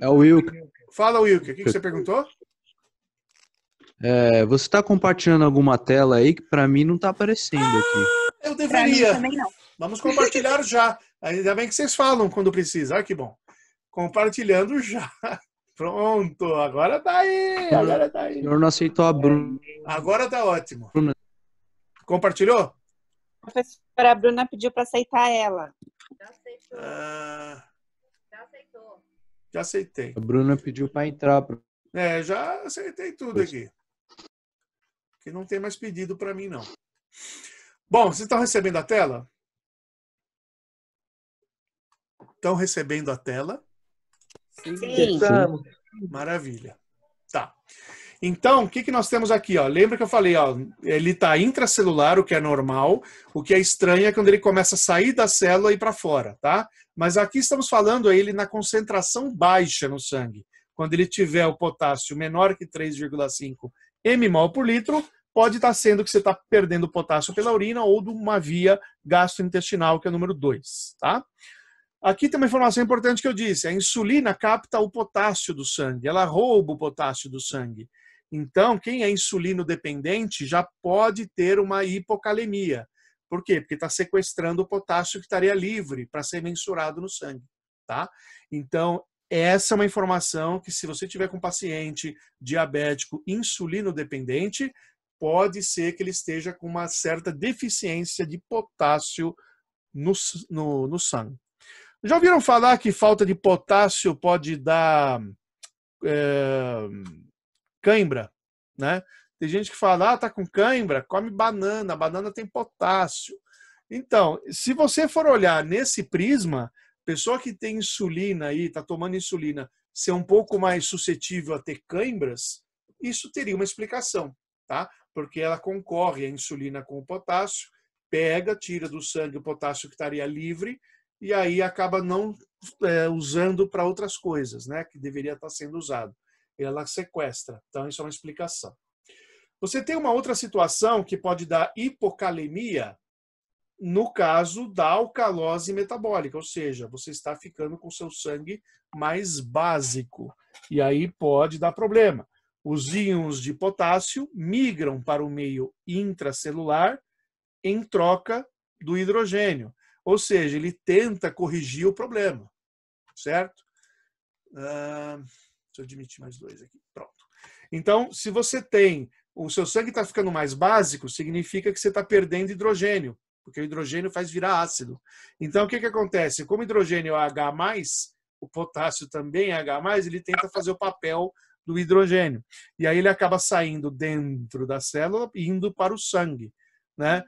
É o Wilker. Fala, Wilker, o que, que você perguntou? É, você está compartilhando alguma tela aí que para mim não está aparecendo aqui. Ah, eu deveria. Vamos compartilhar já. Ainda bem que vocês falam quando precisa. Olha que bom. Compartilhando já. Pronto, agora tá aí. Agora tá aí. O senhor não aceitou a Bruna. Agora tá ótimo. Bruna. Compartilhou? A professora Bruna pediu para aceitar ela. Ah, já aceitei. A Bruna pediu para entrar. É, já aceitei tudo aqui. Que não tem mais pedido para mim, não. Bom, vocês estão recebendo a tela? Estão recebendo a tela? Sim. Sim. Maravilha. Tá. Então, o que, que nós temos aqui? Ó? Lembra que eu falei, ó, ele está intracelular, o que é normal, o que é estranho é quando ele começa a sair da célula e para fora, tá? Mas aqui estamos falando é ele na concentração baixa no sangue. Quando ele tiver o potássio menor que 3,5 mmol por litro, pode estar tá sendo que você está perdendo potássio pela urina ou de uma via gastrointestinal, que é o número 2, tá? Aqui tem uma informação importante que eu disse: a insulina capta o potássio do sangue, ela rouba o potássio do sangue. Então, quem é insulino dependente já pode ter uma hipocalemia. Por quê? Porque está sequestrando o potássio que estaria livre para ser mensurado no sangue. Tá? Então, essa é uma informação que, se você tiver com um paciente diabético insulino dependente, pode ser que ele esteja com uma certa deficiência de potássio no, no, no sangue. Já ouviram falar que falta de potássio pode dar. É cãibra, né? Tem gente que fala, ah, tá com cãibra, come banana, banana tem potássio. Então, se você for olhar nesse prisma, pessoa que tem insulina aí, tá tomando insulina, ser um pouco mais suscetível a ter cãibras, isso teria uma explicação, tá? Porque ela concorre a insulina com o potássio, pega, tira do sangue o potássio que estaria livre e aí acaba não é, usando para outras coisas, né? Que deveria estar tá sendo usado ela sequestra. Então, isso é uma explicação. Você tem uma outra situação que pode dar hipocalemia no caso da alcalose metabólica, ou seja, você está ficando com seu sangue mais básico. E aí pode dar problema. Os íons de potássio migram para o meio intracelular em troca do hidrogênio. Ou seja, ele tenta corrigir o problema, certo? Uh... Deixa eu admitir mais dois aqui. Pronto. Então, se você tem. O seu sangue está ficando mais básico, significa que você está perdendo hidrogênio, porque o hidrogênio faz virar ácido. Então, o que, que acontece? Como hidrogênio é H, o potássio também é H, ele tenta fazer o papel do hidrogênio. E aí ele acaba saindo dentro da célula e indo para o sangue. Né?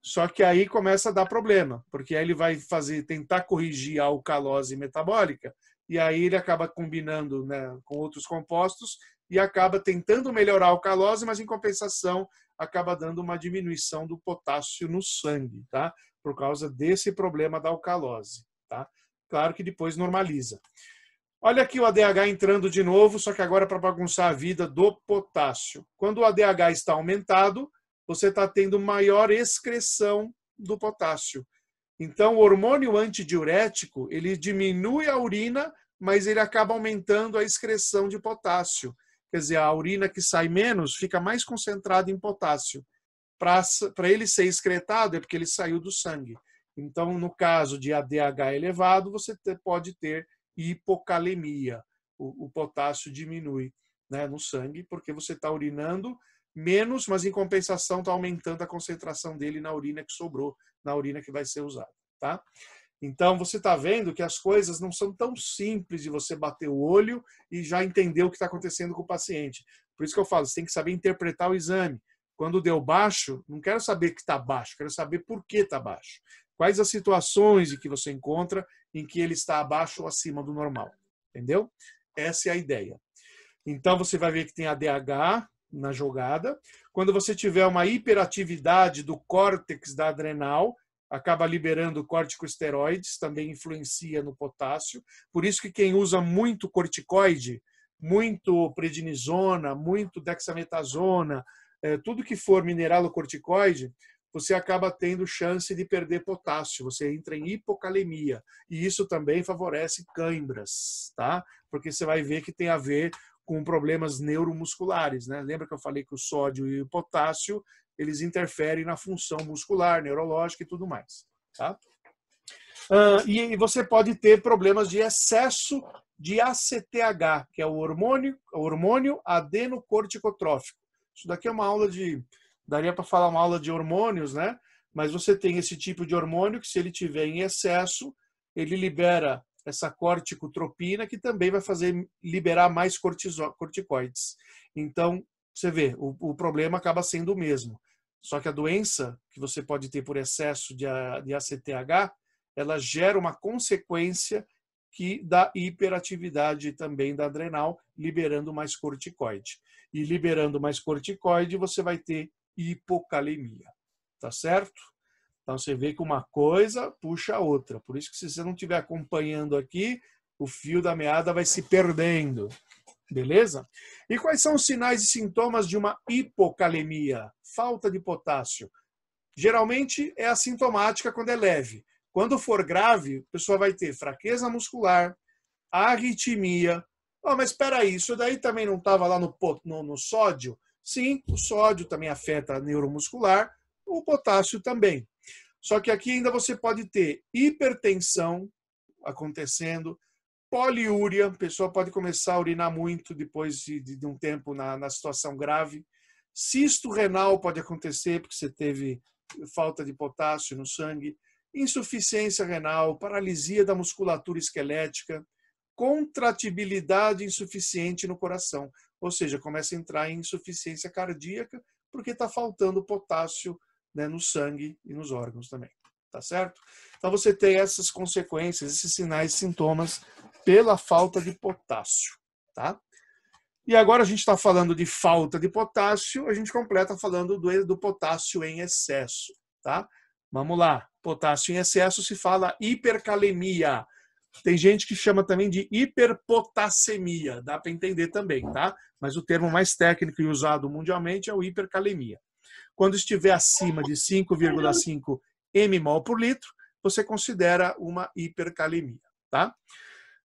Só que aí começa a dar problema, porque aí ele vai fazer, tentar corrigir a alcalose metabólica, e aí ele acaba combinando né, com outros compostos e acaba tentando melhorar o calose, mas em compensação acaba dando uma diminuição do potássio no sangue, tá? Por causa desse problema da alcalose, tá? Claro que depois normaliza. Olha aqui o ADH entrando de novo, só que agora para bagunçar a vida do potássio. Quando o ADH está aumentado, você está tendo maior excreção do potássio. Então, o hormônio antidiurético, ele diminui a urina, mas ele acaba aumentando a excreção de potássio. Quer dizer, a urina que sai menos fica mais concentrada em potássio. Para ele ser excretado, é porque ele saiu do sangue. Então, no caso de ADH elevado, você pode ter hipocalemia. O, o potássio diminui né, no sangue, porque você está urinando menos, mas em compensação está aumentando a concentração dele na urina que sobrou, na urina que vai ser usada, tá? Então você está vendo que as coisas não são tão simples de você bater o olho e já entender o que está acontecendo com o paciente. Por isso que eu falo, você tem que saber interpretar o exame. Quando deu baixo, não quero saber que está baixo, quero saber por que está baixo. Quais as situações em que você encontra em que ele está abaixo ou acima do normal. Entendeu? Essa é a ideia. Então você vai ver que tem ADH, na jogada. Quando você tiver uma hiperatividade do córtex da adrenal, acaba liberando corticosteroides, também influencia no potássio. Por isso que quem usa muito corticoide, muito prednisona, muito dexametasona, eh, tudo que for mineralocorticoide, você acaba tendo chance de perder potássio, você entra em hipocalemia. E isso também favorece cãibras, tá? Porque você vai ver que tem a ver com problemas neuromusculares. Né? Lembra que eu falei que o sódio e o potássio eles interferem na função muscular, neurológica e tudo mais. Tá? Uh, e você pode ter problemas de excesso de ACTH, que é o hormônio, o hormônio adenocorticotrófico. Isso daqui é uma aula de. daria para falar uma aula de hormônios, né? Mas você tem esse tipo de hormônio que, se ele tiver em excesso, ele libera essa corticotropina, que também vai fazer liberar mais corticoides. Então, você vê, o, o, problema acaba sendo o mesmo. Só que a doença que você pode ter por excesso de, de ACTH, ela gera uma consequência que da hiperatividade também da adrenal, liberando mais corticoide. E liberando mais corticoide, você vai ter hipocalemia. Tá certo? Então você vê que uma coisa puxa a outra. Por isso que se você não estiver acompanhando aqui, o fio da meada vai se perdendo. Beleza? E quais são os sinais e sintomas de uma hipocalemia? Falta de potássio. Geralmente é assintomática quando é leve. Quando for grave, a pessoa vai ter fraqueza muscular, arritmia. Oh, mas espera aí, isso daí também não estava lá no, no, no sódio? Sim, o sódio também afeta a neuromuscular, o potássio também. Só que aqui ainda você pode ter hipertensão acontecendo, poliúria, a pessoa pode começar a urinar muito depois de, de, de um tempo na, na situação grave. Cisto renal pode acontecer porque você teve falta de potássio no sangue, insuficiência renal, paralisia da musculatura esquelética, contratibilidade insuficiente no coração, ou seja, começa a entrar em insuficiência cardíaca porque está faltando potássio né, no sangue e nos órgãos também. Tá certo? Então você tem essas consequências, esses sinais e sintomas pela falta de potássio. Tá? E agora a gente está falando de falta de potássio, a gente completa falando do, do potássio em excesso. Tá? Vamos lá. Potássio em excesso se fala hipercalemia. Tem gente que chama também de hiperpotassemia, dá para entender também, tá? Mas o termo mais técnico e usado mundialmente é o hipercalemia. Quando estiver acima de 5,5 mmol por litro, você considera uma hipercalemia. Tá?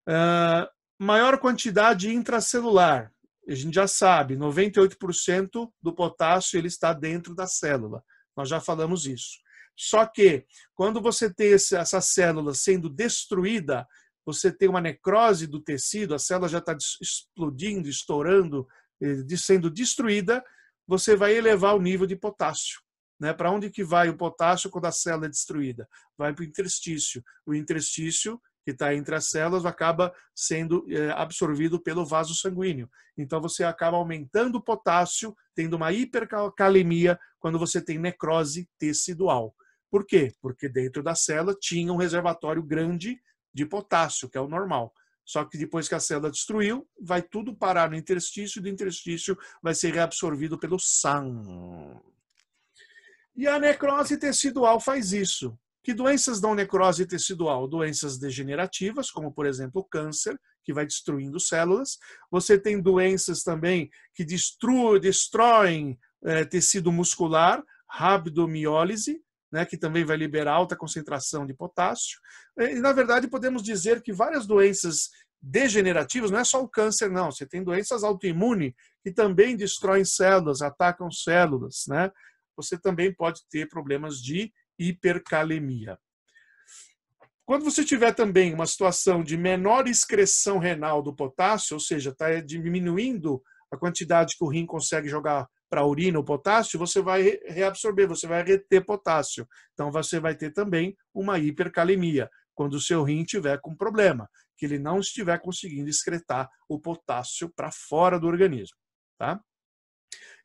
Uh, maior quantidade intracelular. A gente já sabe, 98% do potássio ele está dentro da célula. Nós já falamos isso. Só que, quando você tem essa célula sendo destruída, você tem uma necrose do tecido, a célula já está explodindo, estourando, eh, sendo destruída, você vai elevar o nível de potássio. Né? Para onde que vai o potássio quando a célula é destruída? Vai para o interstício. O interstício, que está entre as células, acaba sendo é, absorvido pelo vaso sanguíneo. Então você acaba aumentando o potássio, tendo uma hipercalemia quando você tem necrose tecidual. Por quê? Porque dentro da célula tinha um reservatório grande de potássio, que é o normal. Só que depois que a célula destruiu, vai tudo parar no interstício e do interstício vai ser reabsorvido pelo sangue. E a necrose tecidual faz isso. Que doenças dão necrose tecidual? Doenças degenerativas, como por exemplo o câncer, que vai destruindo células. Você tem doenças também que destru, destroem é, tecido muscular, rabdomiólise, né, que também vai liberar alta concentração de potássio. É, e, na verdade, podemos dizer que várias doenças degenerativas, não é só o câncer, não. Você tem doenças autoimunes que também destroem células, atacam células. Né? Você também pode ter problemas de hipercalemia. Quando você tiver também uma situação de menor excreção renal do potássio, ou seja, está é, diminuindo a quantidade que o rim consegue jogar para a urina o potássio, você vai reabsorver, você vai reter potássio. Então você vai ter também uma hipercalemia, quando o seu rim tiver com problema, que ele não estiver conseguindo excretar o potássio para fora do organismo, tá?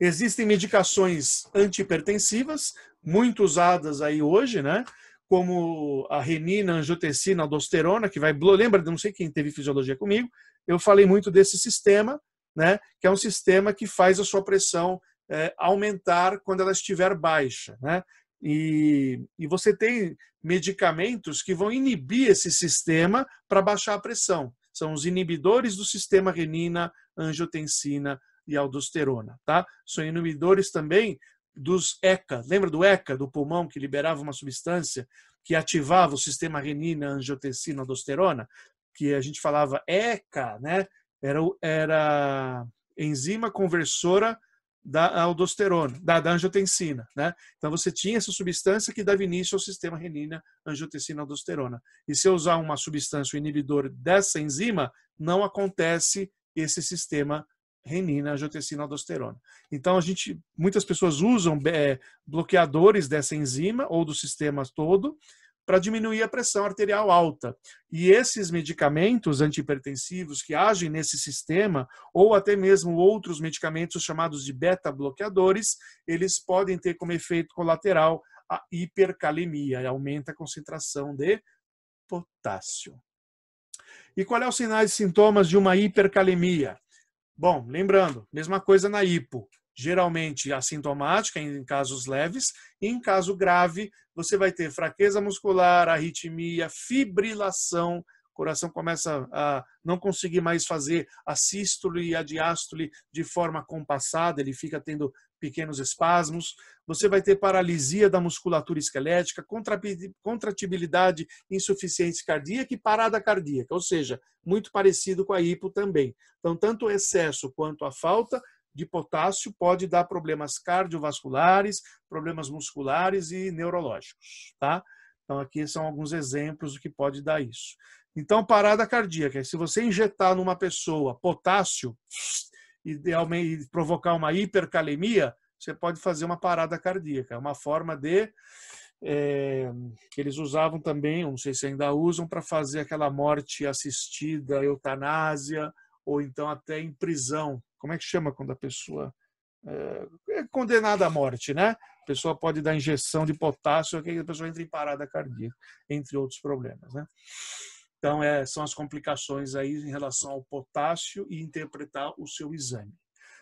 Existem medicações antipertensivas muito usadas aí hoje, né? Como a renina, angiotensina, aldosterona, que vai. Lembra, não sei quem teve fisiologia comigo, eu falei muito desse sistema, né? Que é um sistema que faz a sua pressão é, aumentar quando ela estiver baixa. Né? E, e você tem medicamentos que vão inibir esse sistema para baixar a pressão. São os inibidores do sistema renina, angiotensina e aldosterona. Tá? São inibidores também dos ECA. Lembra do ECA, do pulmão, que liberava uma substância que ativava o sistema renina, angiotensina, aldosterona? Que a gente falava ECA, né? Era, era enzima conversora da aldosterona, da, da angiotensina. Né? Então você tinha essa substância que dava início ao sistema renina, angiotensina, aldosterona. E se eu usar uma substância, um inibidor dessa enzima, não acontece esse sistema renina, angiotensina, aldosterona. Então a gente, muitas pessoas usam é, bloqueadores dessa enzima ou do sistema todo para diminuir a pressão arterial alta. E esses medicamentos antihipertensivos que agem nesse sistema, ou até mesmo outros medicamentos chamados de beta-bloqueadores, eles podem ter como efeito colateral a hipercalemia, aumenta a concentração de potássio. E qual é os sinais e sintomas de uma hipercalemia? Bom, lembrando, mesma coisa na hipo geralmente assintomática em casos leves, e em caso grave, você vai ter fraqueza muscular, arritmia, fibrilação, o coração começa a não conseguir mais fazer a sístole e a diástole de forma compassada, ele fica tendo pequenos espasmos, você vai ter paralisia da musculatura esquelética, contratibilidade, insuficiência cardíaca e parada cardíaca, ou seja, muito parecido com a hipo também. Então, tanto o excesso quanto a falta de potássio pode dar problemas cardiovasculares, problemas musculares e neurológicos, tá? Então aqui são alguns exemplos do que pode dar isso. Então parada cardíaca, é se você injetar numa pessoa potássio e provocar uma hipercalemia, você pode fazer uma parada cardíaca. É uma forma de é, que eles usavam também, não sei se ainda usam, para fazer aquela morte assistida, eutanásia, ou então até em prisão, como é que chama quando a pessoa eh, é, condenada à morte, né? A pessoa pode dar injeção de potássio, que a pessoa entra em parada cardíaca, entre outros problemas, né? Então, é, são as complicações aí em relação ao potássio e interpretar o seu exame.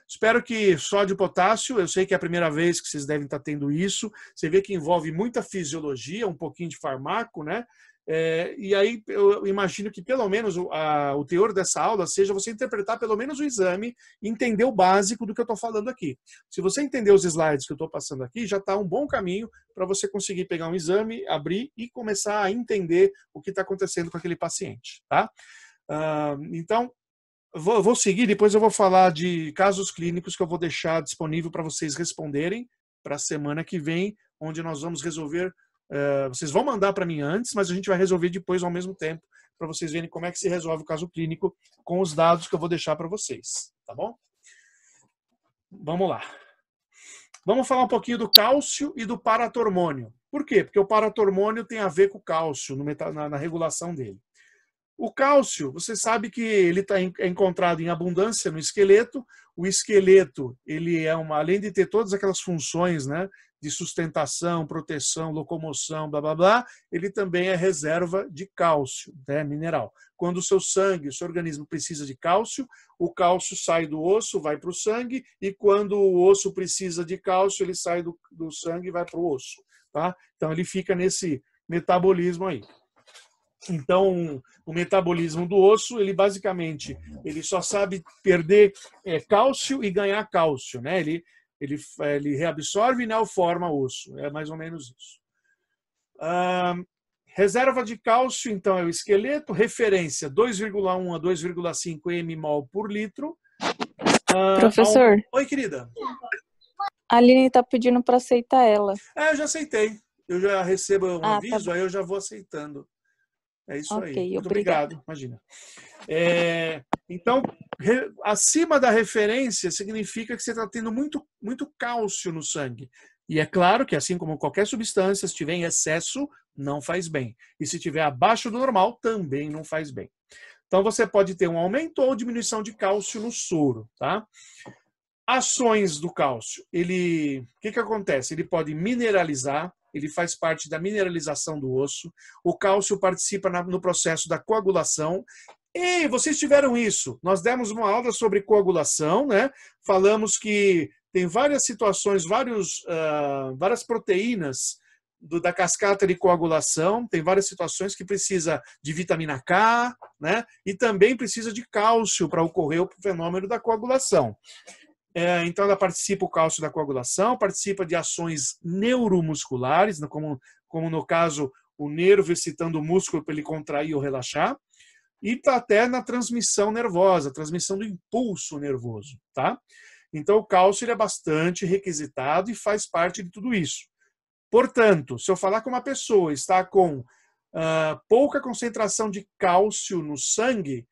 Espero que só de potássio, eu sei que é a primeira vez que vocês devem estar tendo isso. Você vê que envolve muita fisiologia, um pouquinho de farmaco, né? É, e aí eu imagino que pelo menos o, a, o teor dessa aula seja você interpretar pelo menos o exame e entender o básico do que eu estou falando aqui. Se você entender os slides que eu estou passando aqui, já está um bom caminho para você conseguir pegar um exame, abrir e começar a entender o que está acontecendo com aquele paciente. Tá? Uh, então, vou, vou seguir, depois eu vou falar de casos clínicos que eu vou deixar disponível para vocês responderem para a semana que vem, onde nós vamos resolver Uh, vocês vão mandar para mim antes, mas a gente vai resolver depois ao mesmo tempo, para vocês verem como é que se resolve o caso clínico com os dados que eu vou deixar para vocês, tá bom? Vamos lá. Vamos falar um pouquinho do cálcio e do paratormônio. Por quê? Porque o paratormônio tem a ver com o cálcio na, na regulação dele. O cálcio, você sabe que ele tá em, é encontrado em abundância no esqueleto. O esqueleto, ele é uma, além de ter todas aquelas funções, né, de sustentação, proteção, locomoção, blá blá blá, ele também é reserva de cálcio, né, mineral. Quando o seu sangue, o seu organismo precisa de cálcio, o cálcio sai do osso, vai para o sangue, e quando o osso precisa de cálcio, ele sai do, do sangue e vai para o osso. Tá? Então ele fica nesse metabolismo aí. Então, o metabolismo do osso, ele basicamente, ele só sabe perder é, cálcio e ganhar cálcio, né? Ele ele, eh, ele reabsorve e neoforma osso. É mais ou menos isso. reserva de cálcio, então, é o esqueleto. Referência 2,1 a 2,5 m mol por litro. Professor. Um... Oi, querida. A Aline está pedindo para aceitar ela. É, eu já aceitei. Eu já recebo um ah, tá aviso, tá aí eu já vou aceitando. É isso okay, aí. Muito obrigado. obrigado. Imagina. É, então, re, acima da referência significa que você está tendo muito, muito cálcio no sangue. E é claro que, assim como qualquer substância, se tiver em excesso, não faz bem. E se tiver abaixo do normal, também não faz bem. Então, você pode ter um aumento ou diminuição de cálcio no soro, tá? Ações do cálcio. Ele, o que, que acontece? Ele pode mineralizar, ele faz parte da mineralização do osso, o cálcio participa na, no processo da coagulação. Ei, vocês tiveram isso. Nós demos uma aula sobre coagulação, né? Falamos que tem várias situações, vários, uh, várias proteínas do, da cascata de coagulação, tem várias situações que precisa de vitamina K, né? E também precisa de cálcio para ocorrer o fenômeno da coagulação. É, então, ela participa o cálcio da coagulação, participa de ações neuromusculares, como, como no caso o nervo excitando o músculo para ele contrair ou relaxar, e tá até na transmissão nervosa, transmissão do impulso nervoso, tá? Então, o cálcio é bastante requisitado e faz parte de tudo isso. Portanto, se eu falar que uma pessoa está com uh, pouca concentração de cálcio no sangue,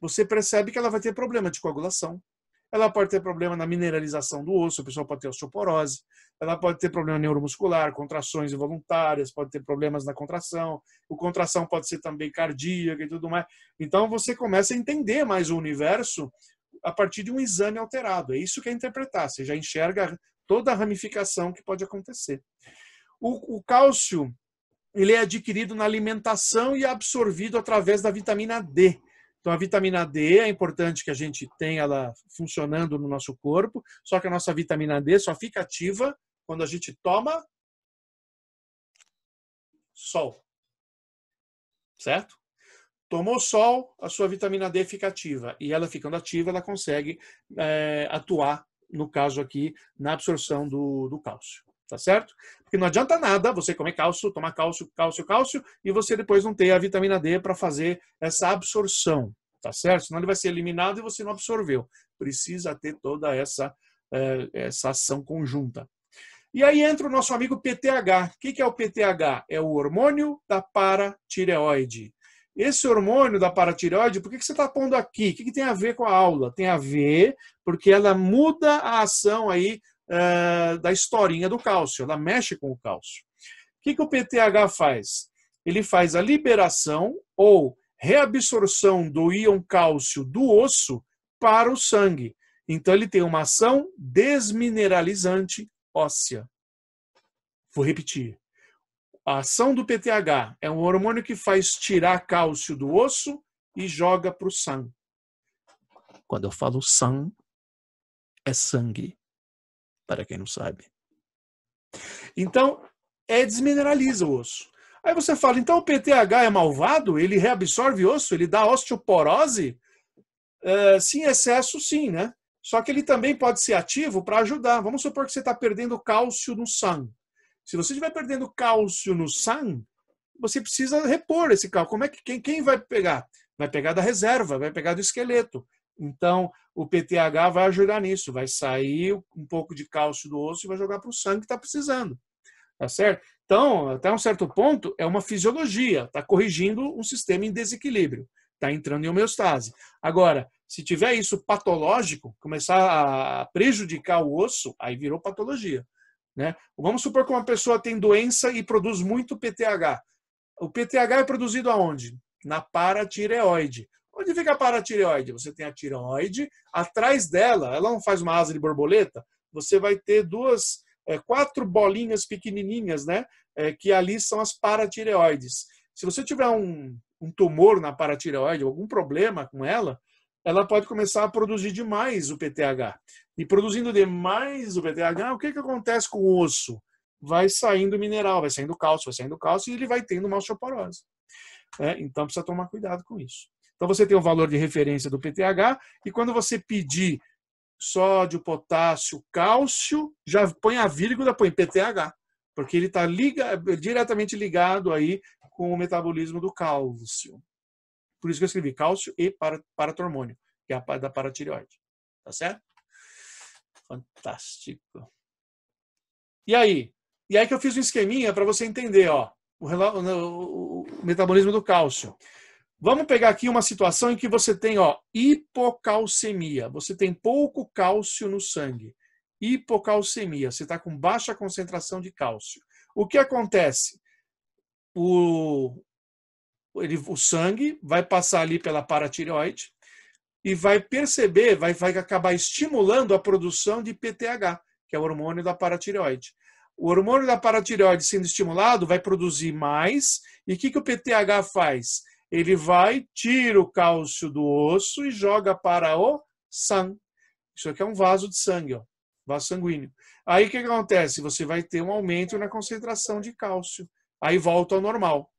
você percebe que ela vai ter problema de coagulação, ela pode ter problema na mineralização do osso, a pessoa pode ter osteoporose, ela pode ter problema neuromuscular, contrações involuntárias, pode ter problemas na contração, o contração pode ser também cardíaca e tudo mais. Então você começa a entender mais o universo a partir de um exame alterado. É isso que é interpretar, você já enxerga toda a ramificação que pode acontecer. O, o cálcio ele é adquirido na alimentação e absorvido através da vitamina D então, a vitamina D é importante que a gente tenha ela funcionando no nosso corpo, só que a nossa vitamina D só fica ativa quando a gente toma sol. Certo? Tomou sol, a sua vitamina D fica ativa. E ela ficando ativa, ela consegue é, atuar, no caso aqui, na absorção do, do cálcio tá certo? Porque não adianta nada você comer cálcio, tomar cálcio, cálcio, cálcio e você depois não ter a vitamina D para fazer essa absorção, tá certo? Senão ele vai ser eliminado e você não absorveu. Precisa ter toda essa, eh, essa ação conjunta. E aí entra o nosso amigo PTH. O que é o PTH? É o hormônio da paratireoide. Esse hormônio da paratireoide, por que você está pondo aqui? O que tem a ver com a aula? Tem a ver porque ela muda a ação aí é, da historinha do cálcio, ela mexe com o cálcio. O que, que o PTH faz? Ele faz a liberação ou reabsorção do íon cálcio do osso para o sangue. Então ele tem uma ação desmineralizante óssea. Vou repetir. A ação do PTH é um hormônio que faz tirar cálcio do osso e joga para o sangue. Quando eu falo sangue, é sangue para quem não sabe. Então, é desmineraliza o osso. Aí você fala, então o PTH é malvado? Ele reabsorve osso? Ele dá osteoporose? Uh, é, sim, excesso, sim, né? Só que ele também pode ser ativo para ajudar. Vamos supor que você está perdendo cálcio no sangue. Se você estiver perdendo cálcio no sangue, você precisa repor esse cálcio. Como é que quem, quem vai pegar? Vai pegar da reserva, vai pegar do esqueleto. Então, o PTH vai ajudar nisso, vai sair um pouco de cálcio do osso e vai jogar para o sangue que está precisando. Tá certo? Então, até um certo ponto, é uma fisiologia, está corrigindo um sistema em desequilíbrio, está entrando em homeostase. Agora, se tiver isso patológico, começar a prejudicar o osso, aí virou patologia. Né? Vamos supor que uma pessoa tem doença e produz muito PTH. O PTH é produzido aonde? Na paratireoide. Onde fica a paratireoide? Você tem a tireoide, atrás dela, ela não faz uma asa de borboleta, você vai ter duas, é, quatro bolinhas pequenininhas, né? É, que ali são as paratireoides. Se você tiver um, um tumor na paratireoide, algum problema com ela, ela pode começar a produzir demais o PTH. E produzindo demais o PTH, o que, que acontece com o osso? Vai saindo mineral, vai saindo cálcio, vai saindo cálcio e ele vai tendo uma osteoporose. É, então precisa tomar cuidado com isso. Então você tem o valor de referência do PTH e quando você pedir sódio, potássio, cálcio, já põe a vírgula, põe PTH, porque ele está liga, diretamente ligado aí com o metabolismo do cálcio. Por isso que eu escrevi cálcio e para, paratormônio, que é a da paratireoide. Tá certo? Fantástico. E aí? E aí que eu fiz um esqueminha para você entender, ó, o, o, o metabolismo do cálcio. Vamos pegar aqui uma situação em que você tem ó, hipocalcemia. Você tem pouco cálcio no sangue. Hipocalcemia. Você está com baixa concentração de cálcio. O que acontece? O, ele, o sangue vai passar ali pela paratireoide e vai perceber, vai, vai acabar estimulando a produção de PTH, que é o hormônio da paratireoide. O hormônio da paratireoide sendo estimulado vai produzir mais. E o que, que o PTH faz? Ele vai, tira o cálcio do osso e joga para o sangue. Isso aqui é um vaso de sangue, ó, vaso sanguíneo. Aí o que acontece? Você vai ter um aumento na concentração de cálcio. Aí volta ao normal.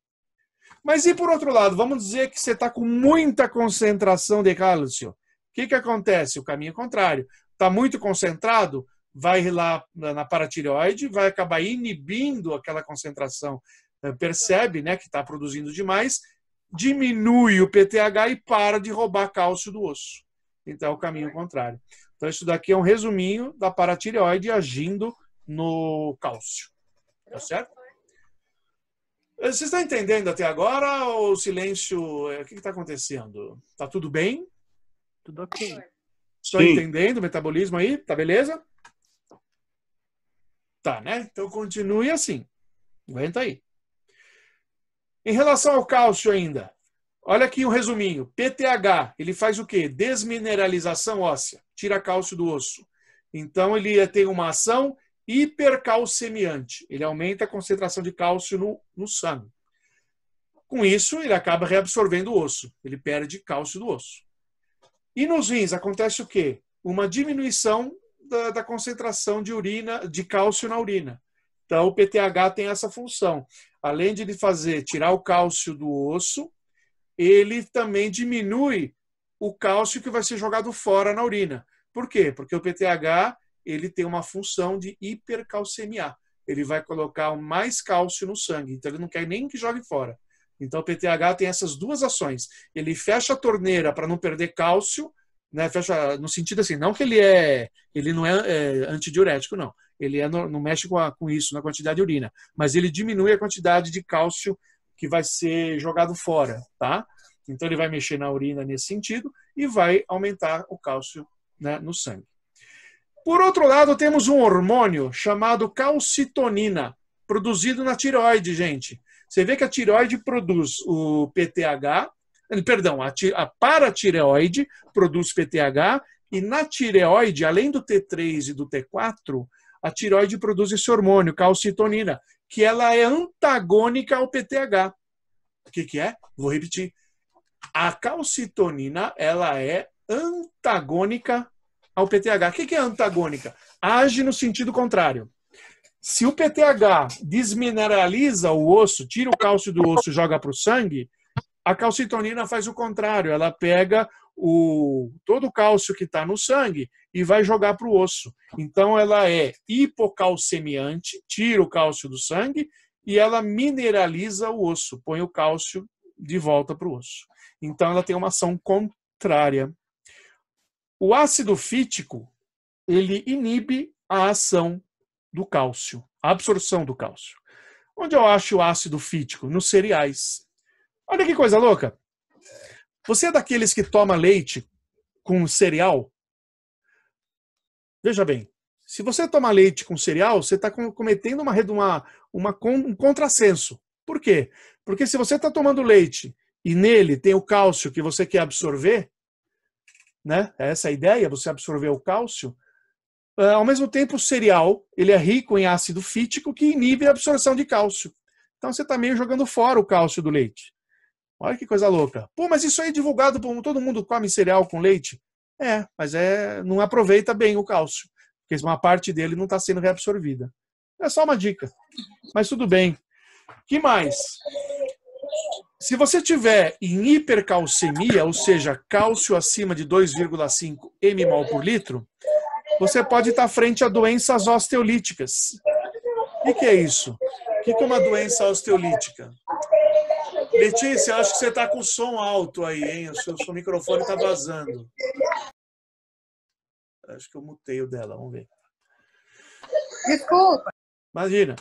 Mas e por outro lado, vamos dizer que você está com muita concentração de cálcio. O que, que acontece? O caminho contrário. Está muito concentrado, vai lá na paratireoide, vai acabar inibindo aquela concentração. Percebe né, que está produzindo demais diminui o PTH e para de roubar cálcio do osso. Então é o caminho contrário. Então isso daqui é um resuminho da paratireoide agindo no cálcio. Tá certo? Eh, vocês estão entendendo até agora ou o silêncio? Eh, o que está acontecendo? Tá tudo bem? Tudo ok. Estou entendendo o metabolismo aí? Tá beleza? Tá, né? Então continue assim. Aguenta aí. Em relação ao cálcio ainda, olha aqui um resuminho. PTH, ele faz o quê? Desmineralização óssea, tira cálcio do osso. Então ele é- tem uma ação hipercalcemiante, ele aumenta a concentração de cálcio no, no sangue. Com isso, ele acaba reabsorvendo o osso, ele perde cálcio do osso. E nos rins acontece o quê? Uma diminuição da, da concentração de urina, de cálcio na urina. Então, o PTH tem essa função. Além de ele fazer tirar o cálcio do osso, ele também diminui o cálcio que vai ser jogado fora na urina. Por quê? Porque o PTH ele tem uma função de hipercalcemia. Ele vai colocar mais cálcio no sangue, então ele não quer nem que jogue fora. Então o PTH tem essas duas ações. Ele fecha a torneira para não perder cálcio, né? Fecha no sentido assim, não que ele é, ele não é, é antidiurético não, ele é, não mexe com, a, com isso, na quantidade de urina, mas ele diminui a quantidade de cálcio que vai ser jogado fora, tá? Então ele vai mexer na urina nesse sentido e vai aumentar o cálcio né, no sangue. Por outro lado, temos um hormônio chamado calcitonina, produzido na tireoide, gente. Você vê que a tireoide produz o PTH, perdão, a, a paratireoide produz PTH e na tireoide, além do T3 e do T4, a tiroide produz esse hormônio, calcitonina, que ela é antagônica ao PTH. O que, que é? Vou repetir. A calcitonina ela é antagônica ao PTH. O que, que é antagônica? Age no sentido contrário. Se o PTH desmineraliza o osso, tira o cálcio do osso e joga para o sangue, a calcitonina faz o contrário, ela pega o, todo o cálcio que está no sangue e vai jogar para o osso. Então, ela é hipocalcemiante, tira o cálcio do sangue e ela mineraliza o osso, põe o cálcio de volta para o osso. Então, ela tem uma ação contrária. O ácido fítico, ele inibe a ação do cálcio, a absorção do cálcio. Onde eu acho o ácido fítico? Nos cereais. Olha que coisa louca! Você é daqueles que toma leite com cereal? Veja bem, se você tomar leite com cereal, você está cometendo uma, uma, uma, um contrassenso. Por quê? Porque se você está tomando leite e nele tem o cálcio que você quer absorver, né? É essa é a ideia, você absorver o cálcio. Eh, ao mesmo tempo, o cereal ele é rico em ácido fítico que inibe a absorção de cálcio. Então você está meio jogando fora o cálcio do leite. Olha que coisa louca. Pô, mas isso aí é divulgado por todo mundo come cereal com leite. É, mas é não aproveita bem o cálcio, porque uma parte dele não está sendo reabsorvida. É só uma dica. Mas tudo bem. Que mais? Se você tiver em hipercalcemia, ou seja, cálcio acima de 2,5 mmol por litro, você pode estar frente a doenças osteolíticas. O que, é isso? O que, que é uma doença osteolítica? Letícia, acho que você está com som alto aí, hein? O seu, seu microfone está vazando. Acho que eu mutei o dela, vamos ver. Desculpa. Imagina.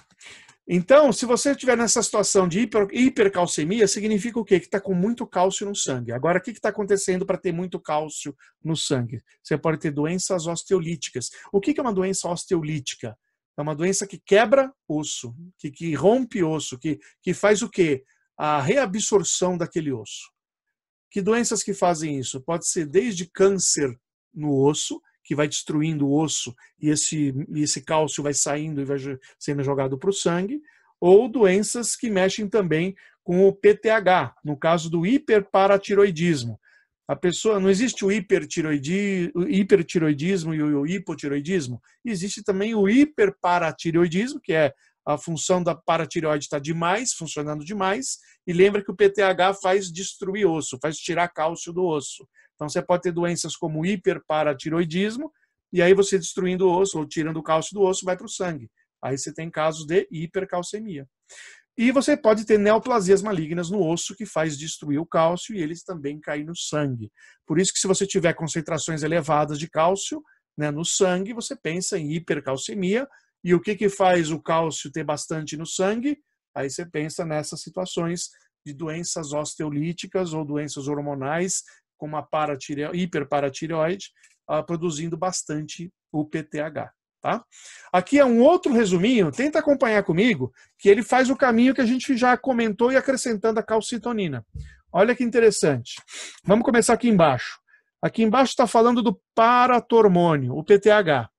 Então, se você estiver nessa situação de hiper, hipercalcemia, significa o quê? Que está com muito cálcio no sangue. Agora, o que está acontecendo para ter muito cálcio no sangue? Você pode ter doenças osteolíticas. O que, que é uma doença osteolítica? É uma doença que quebra osso, que, que rompe osso, que, que faz o quê? a reabsorção daquele osso. Que doenças que fazem isso? Pode ser desde câncer no osso, que vai destruindo o osso e esse, e esse cálcio vai saindo e vai sendo jogado para o sangue, ou doenças que mexem também com o PTH, no caso do hiperparatiroidismo. A pessoa não existe o o hipertiroidismo e o hipotiroidismo, existe também o hiperparatiroidismo, que é a função da paratireoide está demais, funcionando demais, e lembra que o PTH faz destruir osso, faz tirar cálcio do osso. Então você pode ter doenças como hiperparatiroidismo, e aí você destruindo o osso ou tirando o cálcio do osso vai para o sangue. Aí você tem casos de hipercalcemia. E você pode ter neoplasias malignas no osso que faz destruir o cálcio e eles também caem no sangue. Por isso que se você tiver concentrações elevadas de cálcio, né, no sangue, você pensa em hipercalcemia, e o que, que faz o cálcio ter bastante no sangue? Aí você pensa nessas situações de doenças osteolíticas ou doenças hormonais, como a hiperparatireoide, ah, produzindo bastante o PTH. Tá? Aqui é um outro resuminho, tenta acompanhar comigo, que ele faz o caminho que a gente já comentou e acrescentando a calcitonina. Olha que interessante. Vamos começar aqui embaixo. Aqui embaixo está falando do paratormônio, o PTH.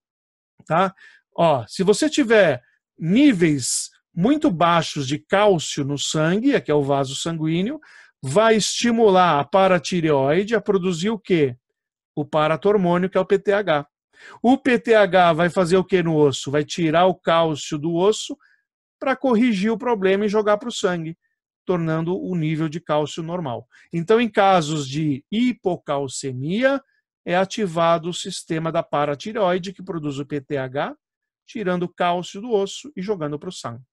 Tá? Ó, se você tiver níveis muito baixos de cálcio no sangue, aqui é o vaso sanguíneo, vai estimular a paratireoide a produzir o quê? O paratormônio, que é o PTH. O PTH vai fazer o que no osso? Vai tirar o cálcio do osso para corrigir o problema e jogar para o sangue, tornando o nível de cálcio normal. Então, em casos de hipocalcemia, é ativado o sistema da paratireoide, que produz o PTH, tirando o cálcio do osso e jogando para o sangue.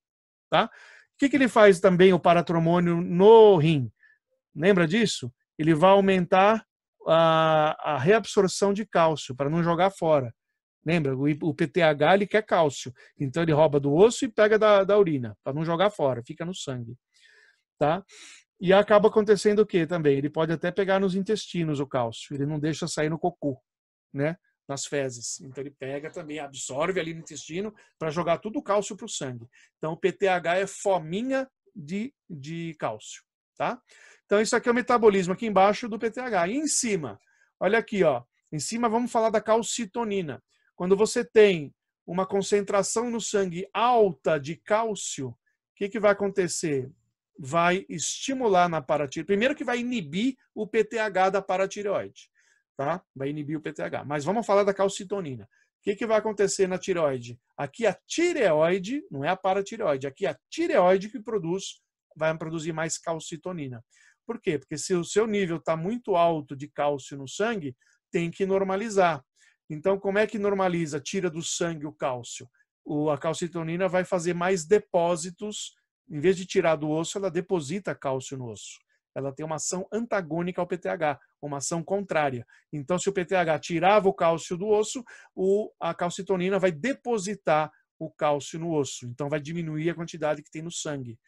Tá? O que, que ele faz também, o paratromônio, no rim? Lembra disso? Ele vai aumentar a, a reabsorção de cálcio para não jogar fora. Lembra? O, o PTH ele quer cálcio. Então ele rouba do osso e pega da, da urina para não jogar fora, fica no sangue. Tá? E acaba acontecendo o que também? Ele pode até pegar nos intestinos o cálcio, ele não deixa sair no cocô, né? nas fezes. Então ele pega também, absorve ali no intestino para jogar tudo o cálcio para o sangue. Então o PTH é fominha de, de cálcio, tá? Então isso aqui é o metabolismo aqui embaixo do PTH. E em cima, olha aqui, ó. Em cima vamos falar da calcitonina. Quando você tem uma concentração no sangue alta de cálcio, o que, que vai acontecer? Vai estimular na paratireoide. Primeiro que vai inibir o PTH da paratireoide tá? Vai inibir o PTH. Mas vamos falar da calcitonina. O que, que vai acontecer na tireoide? Aqui a tireoide, não é a paratireoide, aqui a tireoide que produz, vai produzir mais calcitonina. Por quê? Porque se o seu nível está muito alto de cálcio no sangue, tem que normalizar. Então, como é que normaliza? Tira do sangue o cálcio. O, a calcitonina vai fazer mais depósitos, em vez de tirar do osso, ela deposita cálcio no osso. Ela tem uma ação antagônica ao PTH uma ação contrária. Então, se o PTH tirava o cálcio do osso, o, a calcitonina vai depositar o cálcio no osso. Então, vai diminuir a quantidade que tem no sangue.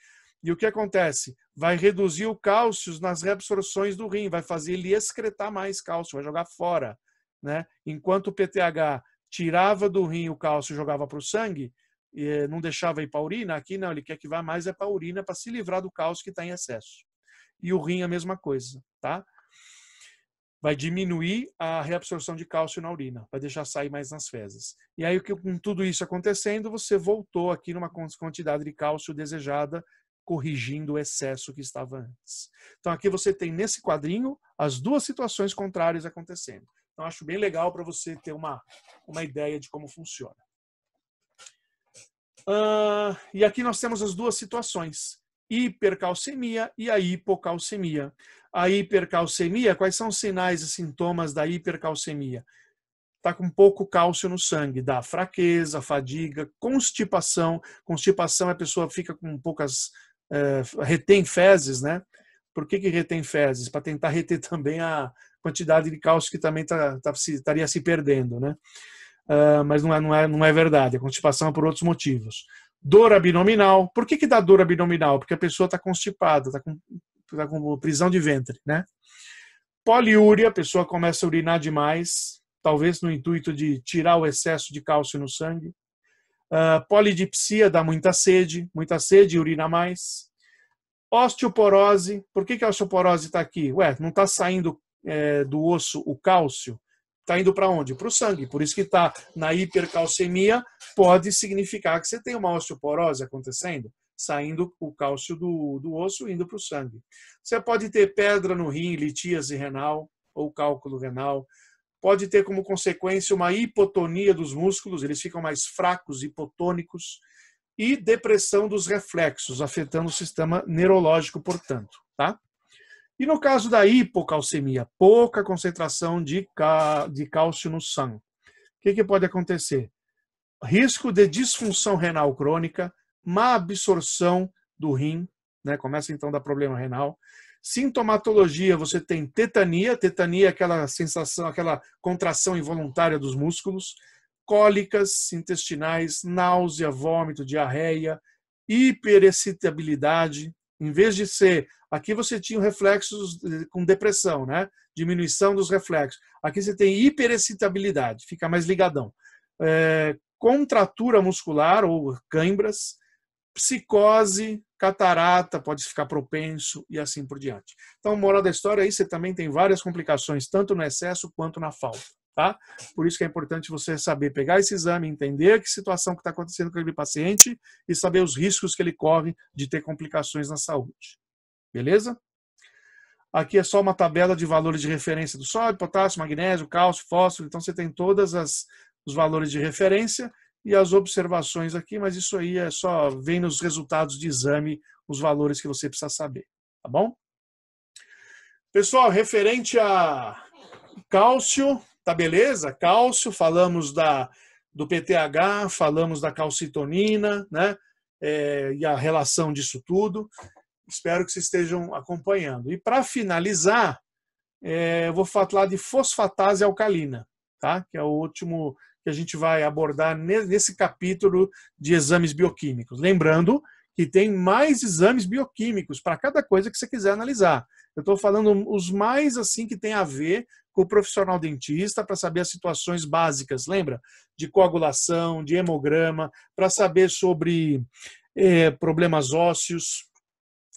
E o que acontece? Vai reduzir o cálcio nas reabsorções do rim, vai fazer ele excretar mais cálcio, vai jogar fora. Né? Enquanto o PTH tirava do rim o cálcio e jogava para o sangue, e eh, não deixava ir para a urina, aqui não, ele quer que vá mais é para a urina para se livrar do cálcio que está em excesso. E o rim a mesma coisa, tá? vai diminuir a reabsorção de cálcio na urina, vai deixar sair mais nas fezes. E aí, com tudo isso acontecendo, você voltou aqui numa quantidade de cálcio desejada, corrigindo o excesso que estava antes. Então, aqui você tem nesse quadrinho as duas situações contrárias acontecendo. Então, acho bem legal para você ter uma, uma ideia de como funciona. Uh, e aqui nós temos as duas situações: hipercalcemia e a hipocalcemia a hipercalcemia, quais são os sinais e sintomas da hipercalcemia? Está com pouco cálcio no sangue, dá fraqueza, fadiga, constipação. Constipação, a pessoa fica com poucas. É, retém fezes, né? Por que, que retém fezes? Para tentar reter também a quantidade de cálcio que também tá, tá, se, estaria se perdendo, né? Uh, mas não é, não, é, não é verdade, a constipação é por outros motivos. Dor abdominal. Por que, que dá dor abdominal? Porque a pessoa está constipada, está com tá com prisão de ventre, né? Poliúria, a pessoa começa a urinar demais, talvez no intuito de tirar o excesso de cálcio no sangue. Uh, polidipsia dá muita sede, muita sede, urina mais. Osteoporose, por que, que a osteoporose está aqui? Ué, não está saindo é, do osso o cálcio? Está indo para onde? Para o sangue. Por isso que está na hipercalcemia, pode significar que você tem uma osteoporose acontecendo saindo o cálcio do, do osso indo para o sangue. Você pode ter pedra no rim, litíase renal ou cálculo renal. Pode ter como consequência uma hipotonia dos músculos, eles ficam mais fracos, hipotônicos, e depressão dos reflexos, afetando o sistema neurológico, portanto. Tá? E no caso da hipocalcemia, pouca concentração de, cá, de cálcio no sangue, o que, que pode acontecer? Risco de disfunção renal crônica, má absorção do rim, né? começa então da problema renal. Sintomatologia, você tem tetania, tetania é aquela sensação, aquela contração involuntária dos músculos, cólicas intestinais, náusea, vômito, diarreia, hiperexcitabilidade, em vez de ser, aqui você tinha reflexos eh, com depressão, né? Diminuição dos reflexos. Aqui você tem hiperexcitabilidade, fica mais ligadão. É, contratura muscular ou cãibras, psicose, catarata, pode ficar propenso e assim por diante. Então, moral da história aí, é você também tem várias complicações, tanto no excesso quanto na falta. Tá? Por isso que é importante você saber pegar esse exame, entender que situação que está acontecendo com aquele paciente e saber os riscos que ele corre de ter complicações na saúde. Beleza? Aqui é só uma tabela de valores de referência do sódio, potássio, magnésio, cálcio, fósforo. Então você tem todas as os valores de referência e as observações aqui, mas isso aí é só vem nos resultados de exame os valores que você precisa saber, tá bom? Pessoal, referente a cálcio, tá beleza? Cálcio, falamos da do PTH, falamos da calcitonina, né? É, e a relação disso tudo. Espero que vocês estejam acompanhando. E para finalizar, é, eu vou falar de fosfatase alcalina, tá? Que é o último que a gente vai abordar nesse capítulo de exames bioquímicos. Lembrando que tem mais exames bioquímicos para cada coisa que você quiser analisar. Eu estou falando os mais assim que tem a ver com o profissional dentista para saber as situações básicas, lembra? De coagulação, de hemograma, para saber sobre é, problemas ósseos,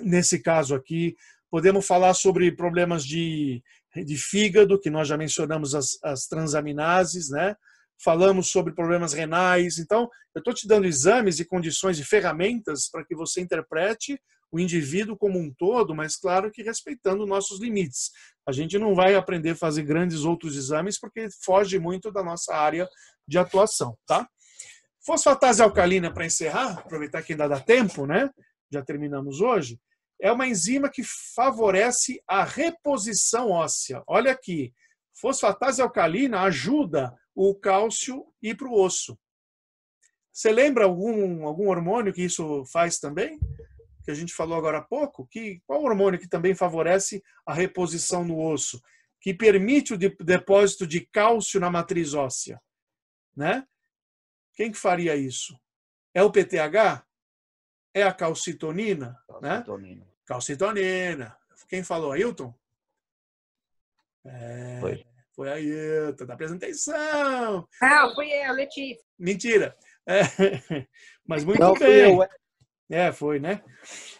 nesse caso aqui. Podemos falar sobre problemas de, de fígado, que nós já mencionamos as, as transaminases, né? falamos sobre problemas renais. Então, eu estou te dando exames e condições e ferramentas para que você interprete o indivíduo como um todo, mas claro que respeitando nossos limites. A gente não vai aprender a fazer grandes outros exames porque foge muito da nossa área de atuação, tá? Fosfatase alcalina, para encerrar, aproveitar que ainda dá tempo, né? Já terminamos hoje. É uma enzima que favorece a reposição óssea. Olha aqui, Fosfatase alcalina ajuda o cálcio ir para o osso. Você lembra algum, algum hormônio que isso faz também? Que a gente falou agora há pouco? Que, qual hormônio que também favorece a reposição no osso? Que permite o de, depósito de cálcio na matriz óssea? Né? Quem que faria isso? É o PTH? É a calcitonina? Né? Calcitonina. Né? calcitonina. Quem falou? Ailton? É, foi. Foi a Ailton, da apresentação. Ah, foi eu, Letícia. Mentira. É, mas muito Não, bem. Eu. É, foi, né?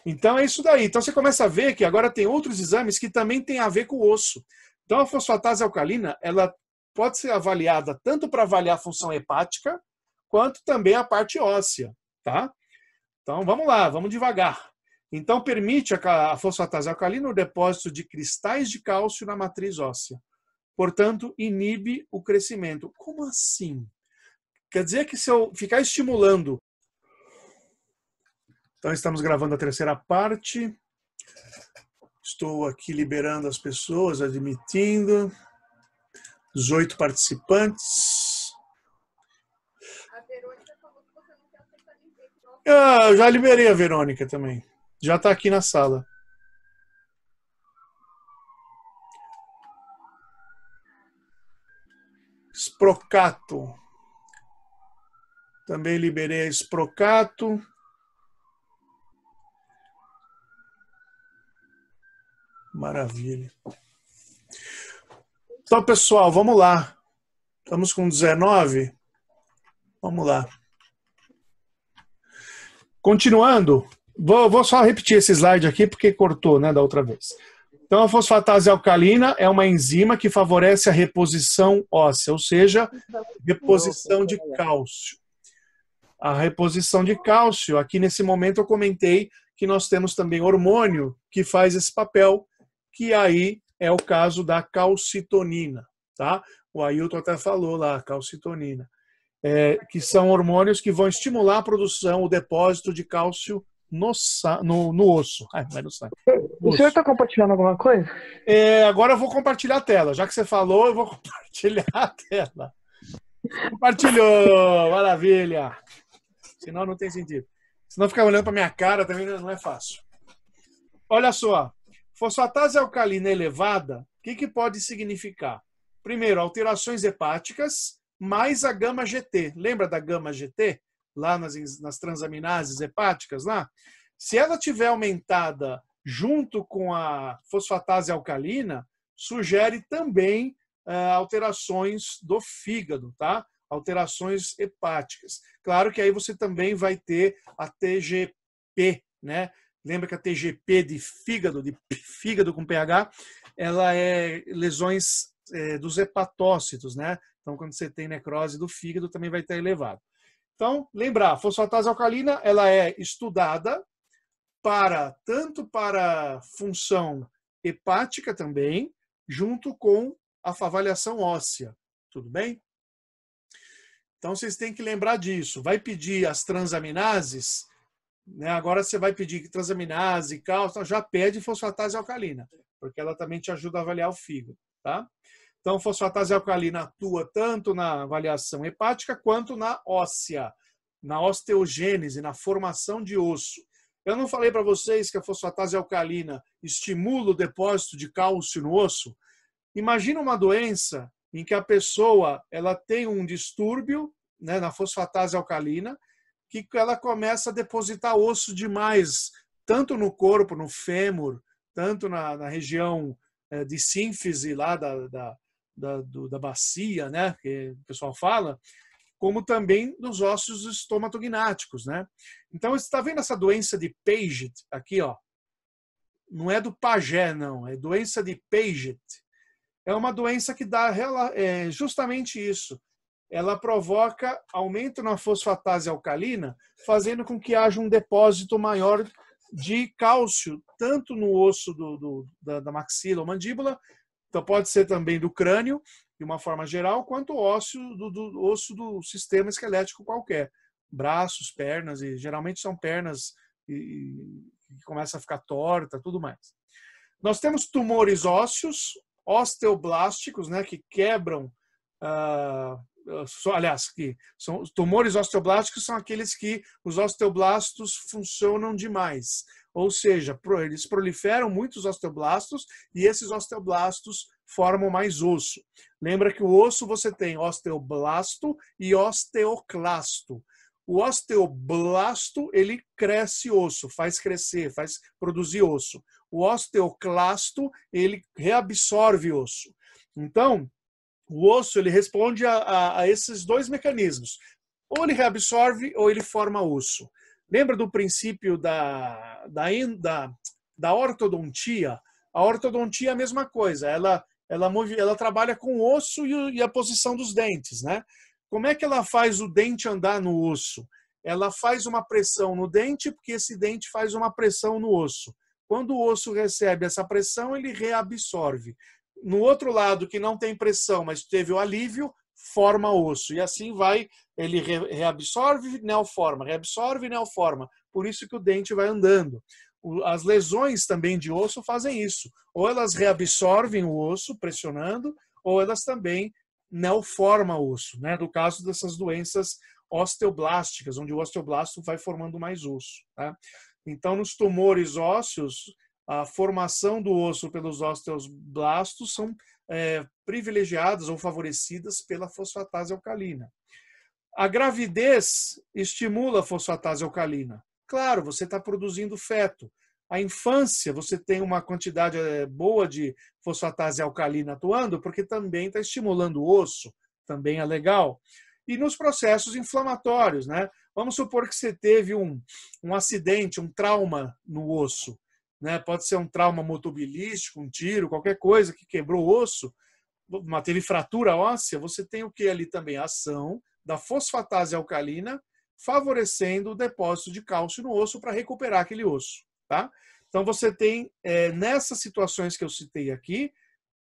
Então é isso daí. Então você começa a ver que agora tem outros exames que também têm a ver com o osso. Então a fosfatase alcalina, ela pode ser avaliada tanto para avaliar a função hepática, quanto também a parte óssea, tá? Então vamos lá, vamos devagar. Então, permite a fosfatase alcalina o depósito de cristais de cálcio na matriz óssea. Portanto, inibe o crescimento. Como assim? Quer dizer que se eu ficar estimulando. Então, estamos gravando a terceira parte. Estou aqui liberando as pessoas, admitindo. 18 participantes. Ah, eu já liberei a Verônica também já está aqui na sala. Sprocato. Também liberei a Sprocato. Maravilha. Então, pessoal, vamos lá. Estamos com 19. Vamos lá. Continuando, Vou, vou só repetir esse slide aqui porque cortou né, da outra vez. Então, a fosfatase alcalina é uma enzima que favorece a reposição óssea, ou seja, reposição de cálcio. A reposição de cálcio, aqui nesse momento eu comentei que nós temos também hormônio que faz esse papel, que aí é o caso da calcitonina, tá? O Ailton até falou lá, calcitonina, é, que são hormônios que vão estimular a produção, o depósito de cálcio no, no, no osso. mas não é O osso. senhor está compartilhando alguma coisa? É, agora eu vou compartilhar a tela. Já que você falou, eu vou compartilhar a tela. Compartilhou! Maravilha! Senão não tem sentido. Senão ficar olhando para minha cara também não é fácil. Olha só. Fosfatase alcalina elevada, o que, que pode significar? Primeiro, alterações hepáticas mais a gama GT. Lembra da gama GT? lá nas, nas transaminases hepáticas lá, se ela tiver aumentada junto com a fosfatase alcalina, sugere também uh, alterações do fígado, tá? Alterações hepáticas. Claro que aí você também vai ter a TGP, né? Lembra que a TGP de fígado, de fígado com pH, ela é lesões é, dos hepatócitos, né? Então, quando você tem necrose do fígado, também vai estar elevado. Então, lembrar, fosfatase alcalina, ela é estudada para tanto para função hepática também, junto com a favaliação óssea, tudo bem? Então vocês têm que lembrar disso. Vai pedir as transaminases, né? Agora você vai pedir transaminase, cálcio, já pede fosfatase alcalina, porque ela também te ajuda a avaliar o fígado, tá? Então, fosfatase alcalina atua tanto na avaliação hepática quanto na óssea, na osteogênese, na formação de osso. Eu não falei para vocês que a fosfatase alcalina estimula o depósito de cálcio no osso? Imagina uma doença em que a pessoa ela tem um distúrbio né, na fosfatase alcalina que ela começa a depositar osso demais, tanto no corpo, no fêmur, tanto na, na região eh, de sínfise lá da, da, da, do, da bacia, né, que o pessoal fala, como também dos ossos estomatognáticos, né? Então, está vendo essa doença de Paget aqui, ó? Não é do pajé, não, é doença de Paget. É uma doença que dá é, justamente isso. Ela provoca aumento na fosfatase alcalina, fazendo com que haja um depósito maior de cálcio, tanto no osso do, do, da, da maxila ou mandíbula, então, pode ser também do crânio, de uma forma geral, quanto ósseo do, do osso do sistema esquelético qualquer. Braços, pernas, e geralmente são pernas que começa a ficar torta, tudo mais. Nós temos tumores ósseos, osteoblásticos, né, que quebram. Uh, aliás, que são, tumores osteoblásticos são aqueles que os osteoblastos funcionam demais. Ou seja, eles proliferam muitos osteoblastos e esses osteoblastos formam mais osso. Lembra que o osso você tem osteoblasto e osteoclasto. O osteoblasto, ele cresce osso, faz crescer, faz produzir osso. O osteoclasto, ele reabsorve osso. Então, o osso ele responde a, a, a esses dois mecanismos. Ou ele reabsorve ou ele forma osso. Lembra do princípio da, da, da, da ortodontia? A ortodontia é a mesma coisa, ela, ela, move, ela trabalha com o osso e, e a posição dos dentes. Né? Como é que ela faz o dente andar no osso? Ela faz uma pressão no dente, porque esse dente faz uma pressão no osso. Quando o osso recebe essa pressão, ele reabsorve. No outro lado, que não tem pressão, mas teve o alívio, forma osso. E assim vai, ele re, reabsorve neoforma, reabsorve neoforma. Por isso que o dente vai andando. O, as lesões também de osso fazem isso. Ou elas reabsorvem o osso, pressionando, ou elas também o osso, né? No caso dessas doenças osteoblásticas, onde o osteoblasto vai formando mais osso. Tá? Então, nos tumores ósseos, a formação do osso pelos osteoblastos são é, privilegiadas ou favorecidas pela fosfatase alcalina. A gravidez estimula a fosfatase alcalina. Claro, você está produzindo feto. A infância, você tem uma quantidade eh, boa de fosfatase alcalina atuando, porque também está estimulando o osso, também é legal. E nos processos inflamatórios, né? Vamos supor que você teve um, um acidente, um trauma no osso né? pode ser um trauma motobilístico, um tiro, qualquer coisa que quebrou o osso, uma, teve fratura óssea, você tem o que ali também? A ação da fosfatase alcalina favorecendo o depósito de cálcio no osso para recuperar aquele osso. Tá? Então você tem, é, nessas situações que eu citei aqui,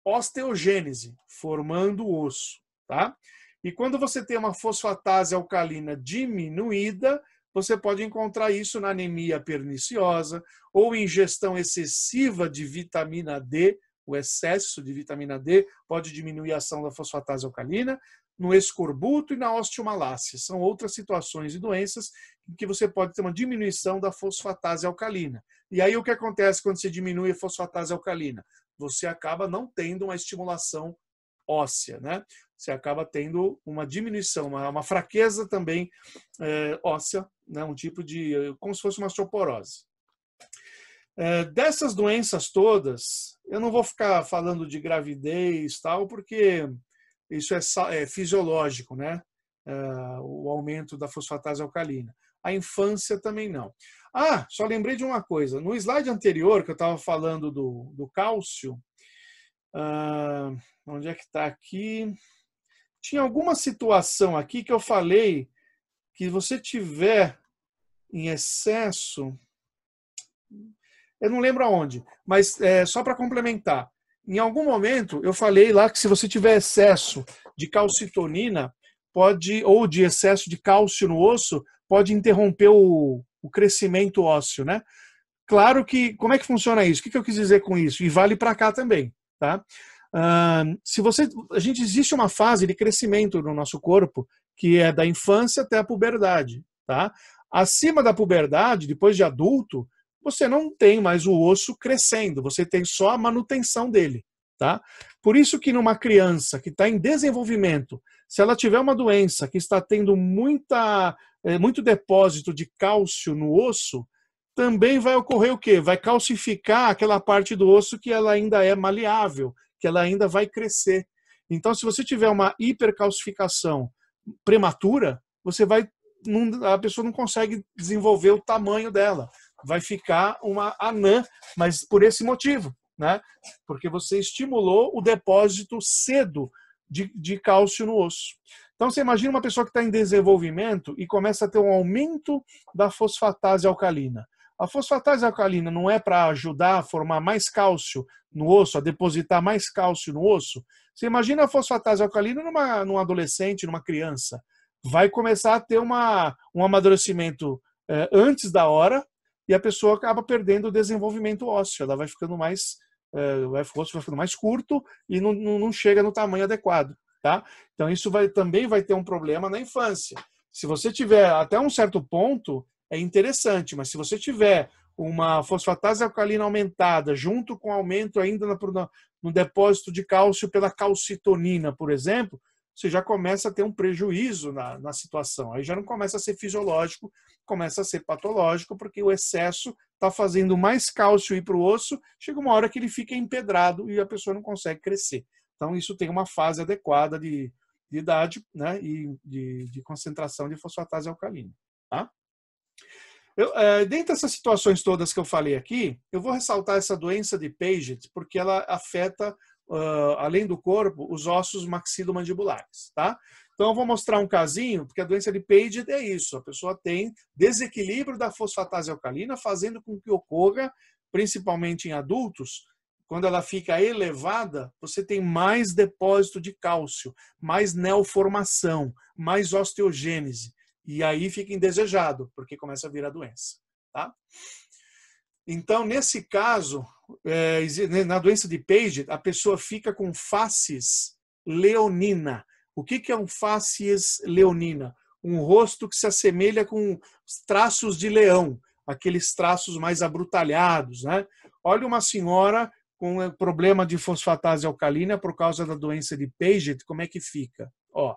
osteogênese, formando o osso. Tá? E quando você tem uma fosfatase alcalina diminuída, você pode encontrar isso na anemia perniciosa ou ingestão excessiva de vitamina D. O excesso de vitamina D pode diminuir a ação da fosfatase alcalina, no escorbuto e na osteomalácia. São outras situações e doenças em que você pode ter uma diminuição da fosfatase alcalina. E aí o que acontece quando você diminui a fosfatase alcalina? Você acaba não tendo uma estimulação óssea, né? Você acaba tendo uma diminuição, uma, uma fraqueza também é, óssea, né? um tipo de. Eh, como se fosse uma osteoporose. É, dessas doenças todas, eu não vou ficar falando de gravidez tal, porque isso é, é fisiológico, né? É, o aumento da fosfatase alcalina. A infância também não. Ah, só lembrei de uma coisa. No slide anterior, que eu estava falando do, do cálcio, Uh, Onde é que está aqui? Tinha alguma situação aqui que eu falei que você tiver em excesso. Eu não lembro aonde, mas é, só para complementar. Em algum momento eu falei lá que se você tiver excesso de calcitonina, pode ou de excesso de cálcio no osso, pode interromper o, o crescimento ósseo, né? Claro que como é que funciona isso? O que, que eu quis dizer com isso? E vale para cá também, tá? Uh, se você, a gente existe uma fase de crescimento no nosso corpo que é da infância até a puberdade, tá? Acima da puberdade, depois de adulto, você não tem mais o osso crescendo, você tem só a manutenção dele, tá? Por isso que numa criança que está em desenvolvimento, se ela tiver uma doença que está tendo muita, eh, muito depósito de cálcio no osso, também vai ocorrer o quê? Vai calcificar aquela parte do osso que ela ainda é maleável, que ela ainda vai crescer. Então, se você tiver uma hipercalcificação prematura, você vai a pessoa não consegue desenvolver o tamanho dela, vai ficar uma anã, mas por esse motivo, né? Porque você estimulou o depósito cedo de, de cálcio no osso. Então você imagina uma pessoa que está em desenvolvimento e começa a ter um aumento da fosfatase alcalina. A fosfatase alcalina não é para ajudar a formar mais cálcio no osso, a depositar mais cálcio no osso? Você imagina a fosfatase alcalina numa, num adolescente, numa criança. Vai começar a ter uma, um amadurecimento é, antes da hora e a pessoa acaba perdendo o desenvolvimento ósseo. Ela vai ficando mais, eh, o osso vai ficando mais curto e não, não, não chega no tamanho adequado. Tá? Então isso vai, também vai ter um problema na infância. Se você tiver até um certo ponto, é interessante, mas se você tiver uma fosfatase alcalina aumentada junto com aumento ainda no, depósito de cálcio pela calcitonina, por exemplo, você já começa a ter um prejuízo na, na situação. Aí já não começa a ser fisiológico, começa a ser patológico, porque o excesso está fazendo mais cálcio ir para o osso, chega uma hora que ele fica empedrado e a pessoa não consegue crescer. Então, isso tem uma fase adequada de, de idade né, e de, de concentração de fosfatase alcalina. Tá? Eu, é, dentre essas situações todas que eu falei aqui, eu vou ressaltar essa doença de Paget, porque ela afeta, uh, além do corpo, os ossos maxilomandibulares, tá? Então, eu vou mostrar um casinho, porque a doença de Paget é isso: a pessoa tem desequilíbrio da fosfatase alcalina, fazendo com que ocorra, principalmente em adultos, quando ela fica elevada, você tem mais depósito de cálcio, mais neoformação, mais osteogênese. E aí fica indesejado, porque começa a vir a doença. Tá? Então, nesse caso, eh, né, na doença de Page, a pessoa fica com faces leonina. O que, que é um faces leonina? Um rosto que se assemelha com traços de leão, aqueles traços mais abrutalhados. Né? Olha uma senhora com eh, problema de fosfatase alcalina por causa da doença de Paget, como é que fica? Ó,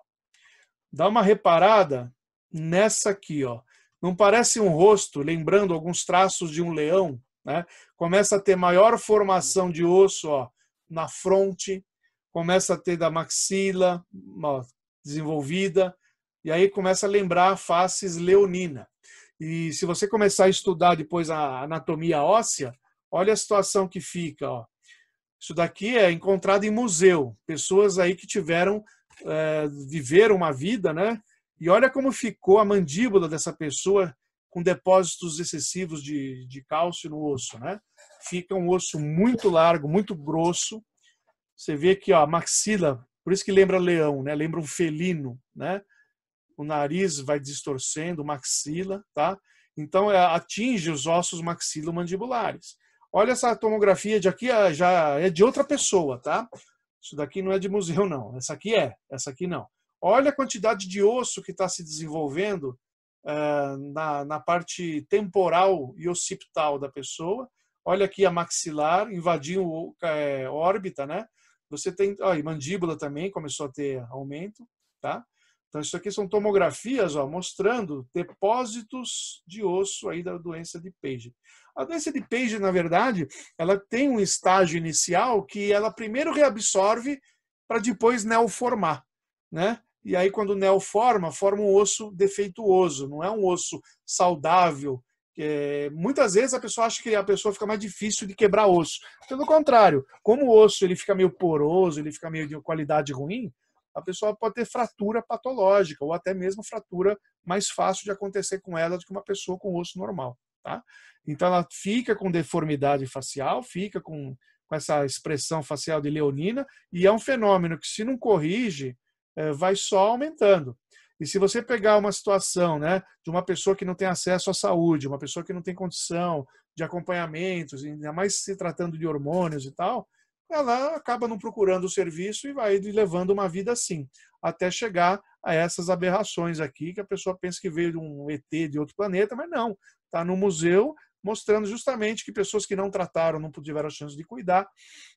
dá uma reparada nessa aqui, ó. Não parece um rosto, lembrando alguns traços de um leão, né? Começa a ter maior formação de osso, ó, na fronte, começa a ter da maxila, ó, desenvolvida, e aí começa a lembrar faces leonina. E se você começar a estudar depois a anatomia óssea, olha a situação que fica, ó. Isso daqui é encontrado em museu, pessoas aí que tiveram é, viveram uma vida, né, e olha como ficou a mandíbula dessa pessoa com depósitos excessivos de, de cálcio no osso, né? Fica um osso muito largo, muito grosso. Você vê aqui, ó, a maxila, por isso que lembra leão, né? Lembra um felino, né? O nariz vai distorcendo, maxila, tá? Então é, atinge os ossos maxilomandibulares. Olha essa tomografia de aqui, já é de outra pessoa, tá? Isso daqui não é de museu não. Essa aqui é, essa aqui não. Olha a quantidade de osso que está se desenvolvendo uh, na, na parte temporal e occipital da pessoa. Olha aqui a maxilar, invadiu é, órbita, né? Você tem, ó, e mandíbula também começou a ter aumento, tá? Então isso aqui são tomografias, ó, mostrando depósitos de osso aí da doença de Paget. A doença de Paget, na verdade, ela tem um estágio inicial que ela primeiro reabsorve para depois neoformar, né? E aí, quando o neo forma, forma um osso defeituoso, não é um osso saudável. É, muitas vezes a pessoa acha que a pessoa fica mais difícil de quebrar osso. Pelo contrário, como o osso ele fica meio poroso, ele fica meio de qualidade ruim, a pessoa pode ter fratura patológica ou até mesmo fratura mais fácil de acontecer com ela do que uma pessoa com osso normal. Tá? Então ela fica com deformidade facial, fica com, com essa expressão facial de leonina e é um fenômeno que se não corrige, eh, vai só aumentando. E se você pegar uma situação né, de uma pessoa que não tem acesso à saúde, uma pessoa que não tem condição de acompanhamentos, ainda mais se tratando de hormônios e tal, ela acaba não procurando o serviço e vai levando uma vida assim, até chegar a essas aberrações aqui, que a pessoa pensa que veio de um ET de outro planeta, mas não, está no museu mostrando justamente que pessoas que não trataram, não tiveram a chance de cuidar,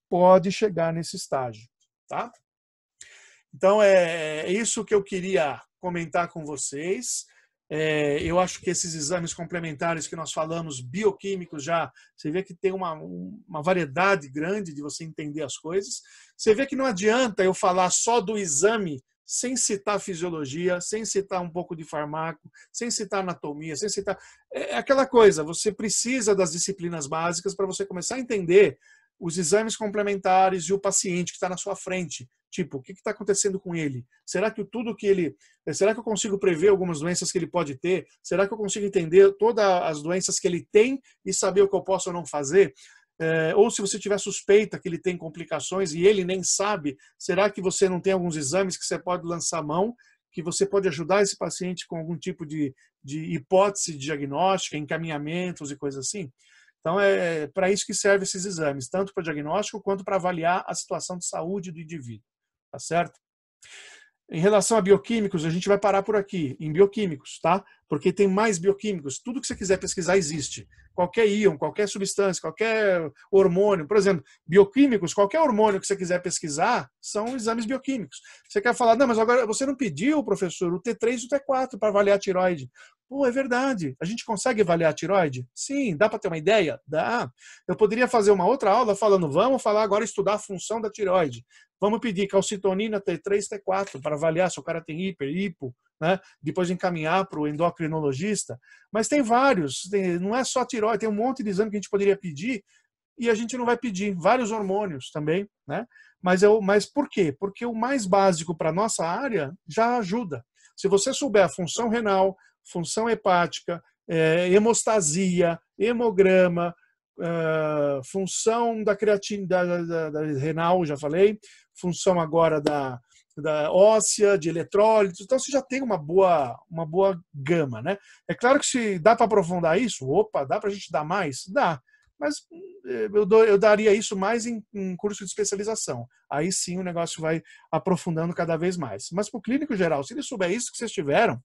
pode chegar nesse estágio, tá? Então, é, é isso que eu queria comentar com vocês. É, eu acho que esses exames complementares que nós falamos, bioquímicos já, você vê que tem uma, uma variedade grande de você entender as coisas. Você vê que não adianta eu falar só do exame sem citar fisiologia, sem citar um pouco de farmácia, sem citar anatomia, sem citar. É, é aquela coisa, você precisa das disciplinas básicas para você começar a entender os exames complementares e o paciente que está na sua frente. Tipo, o que está acontecendo com ele? Será que tudo que ele. Será que eu consigo prever algumas doenças que ele pode ter? Será que eu consigo entender todas as doenças que ele tem e saber o que eu posso ou não fazer? É, ou se você tiver suspeita que ele tem complicações e ele nem sabe, será que você não tem alguns exames que você pode lançar mão, que você pode ajudar esse paciente com algum tipo de, de hipótese de diagnóstica, encaminhamentos e coisas assim? Então, é, é para isso que servem esses exames, tanto para diagnóstico quanto para avaliar a situação de saúde do indivíduo. Tá certo? Em relação a bioquímicos, a gente vai parar por aqui, em bioquímicos, tá? Porque tem mais bioquímicos. Tudo que você quiser pesquisar existe. Qualquer íon, qualquer substância, qualquer hormônio. Por exemplo, bioquímicos, qualquer hormônio que você quiser pesquisar, são exames bioquímicos. Você quer falar, não, mas agora você não pediu, professor, o T3 e o T4 para avaliar a tiroide. Pô, é verdade. A gente consegue avaliar a tiroide? Sim. Dá para ter uma ideia? Dá. Eu poderia fazer uma outra aula falando, vamos falar agora estudar a função da tiroide. Vamos pedir calcitonina T3, T4 para avaliar se o cara tem hiper, hipo, né? depois encaminhar para o endocrinologista. Mas tem vários, tem, não é só tiroide, tem um monte de exame que a gente poderia pedir e a gente não vai pedir. Vários hormônios também, né? Mas, eu, mas por quê? Porque o mais básico para nossa área já ajuda. Se você souber a função renal, função hepática, é, hemostasia, hemograma, é, função da creatina da, da, da, renal, já falei, função agora da, da óssea, de eletrólitos, então você já tem uma boa, uma boa gama, né? É claro que se dá para aprofundar isso, opa, dá para a gente dar mais? Dá, mas eh, eu, dou, eu daria isso mais em, em, curso de especialização. Aí sim o negócio vai aprofundando cada vez mais. Mas para o clínico geral, se ele souber isso que vocês tiveram,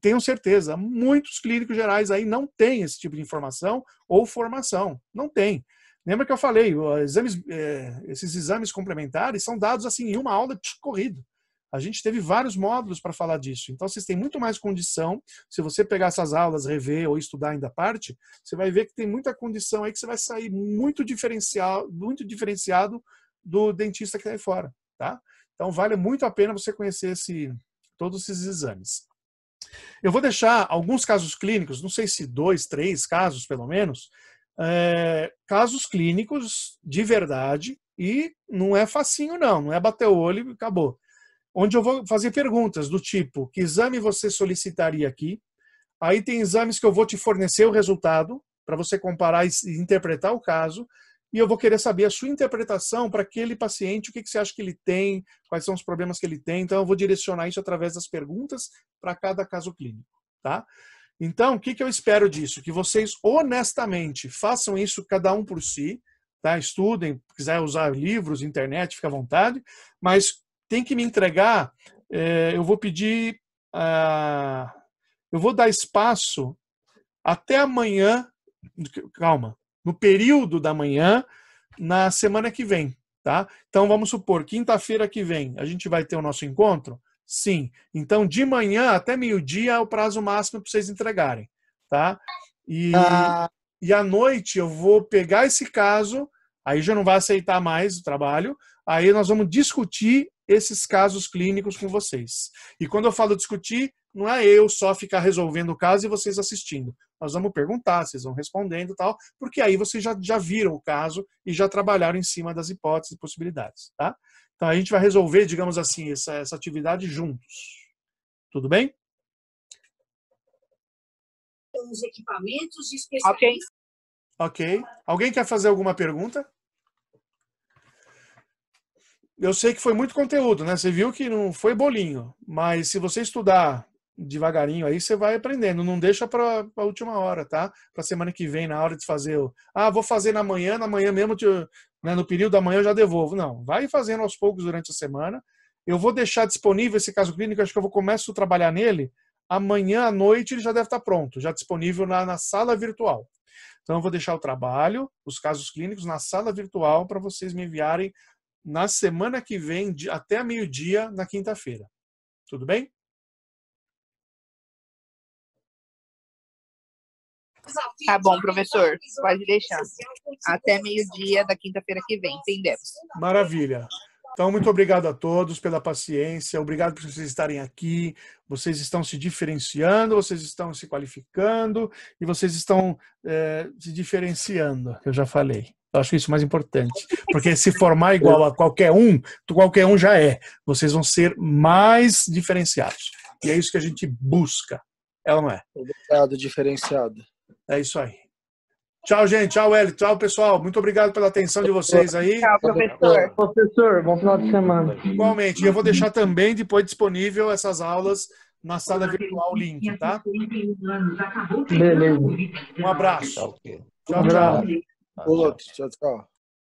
tenho certeza, muitos clínicos gerais aí não têm esse tipo de informação ou formação. Não tem. Lembra que eu falei, exames, é, esses exames complementares são dados assim em uma aula de corrido. A gente teve vários módulos para falar disso. Então, vocês têm muito mais condição. Se você pegar essas aulas, rever ou estudar ainda a parte, você vai ver que tem muita condição aí que você vai sair muito diferenciado, muito diferenciado do dentista que está aí fora, tá? Então, vale muito a pena você conhecer esse, todos esses exames. Eu vou deixar alguns casos clínicos, não sei se dois, três casos pelo menos, é, casos clínicos de verdade e não é facinho não, não é bater o olho e acabou. Onde eu vou fazer perguntas do tipo, que exame você solicitaria aqui? Aí tem exames que eu vou te fornecer o resultado para você comparar e interpretar o caso e eu vou querer saber a sua interpretação para aquele paciente, o que, que você acha que ele tem, quais são os problemas que ele tem. Então, eu vou direcionar isso através das perguntas para cada caso clínico, tá? Então, o que, que eu espero disso? Que vocês, honestamente, façam isso cada um por si, tá? Estudem, quiser usar livros, internet, fica à vontade, mas tem que me entregar, eh, eu vou pedir, ah, eu vou dar espaço até amanhã, calma, no período da manhã, na semana que vem, tá? Então vamos supor, quinta-feira que vem, a gente vai ter o nosso encontro? Sim. Então de manhã até meio-dia é o prazo máximo para vocês entregarem, tá? E, ah. e à noite eu vou pegar esse caso, aí já não vai aceitar mais o trabalho, aí nós vamos discutir esses casos clínicos com vocês. E quando eu falo discutir, não é eu só ficar resolvendo o caso e vocês assistindo. Nós vamos perguntar, vocês vão respondendo e tal, porque aí vocês já, já viram o caso e já trabalharam em cima das hipóteses e possibilidades, tá? Então a gente vai resolver, digamos assim, essa, essa atividade juntos. Tudo bem? Os equipamentos de especialistas. Okay. ok. Alguém quer fazer alguma pergunta? eu sei que foi muito conteúdo, né? Você viu que não foi bolinho, mas se você estudar devagarinho aí, você vai aprendendo. Não deixa para a última hora, tá? Para semana que vem, na hora de fazer o. Ah, vou fazer na manhã, na manhã mesmo, né, no período da manhã eu já devolvo. Não, vai fazendo aos poucos durante a semana. Eu vou deixar disponível esse caso clínico, acho que eu vou começar a trabalhar nele. Amanhã à noite ele já deve estar tá pronto, já disponível na, na sala virtual. Então eu vou deixar o trabalho, os casos clínicos, na sala virtual para vocês me enviarem na semana que vem, até meio-dia, na quinta-feira. Tudo bem? Tá bom, professor. Pode deixar. Até meio-dia da quinta-feira que vem, entendemos. Maravilha. Então, muito obrigado a todos pela paciência, obrigado por vocês estarem aqui. Vocês estão se diferenciando, vocês estão se qualificando e vocês estão é, se diferenciando, que eu já falei. Eu acho isso mais importante. Porque se formar igual a qualquer um, qualquer um já é. Vocês vão ser mais diferenciados. E é isso que a gente busca. Ela é não é? Obrigado, diferenciado. É isso aí. Tchau, gente. Tchau, Eli, Tchau, pessoal. Muito obrigado pela atenção de vocês aí. Tchau, professor. Professor, bom final de semana. Igualmente. E eu vou deixar também depois disponível essas aulas na sala virtual link, tá? Beleza. Um abraço. tchau. tchau. 不错，小曹。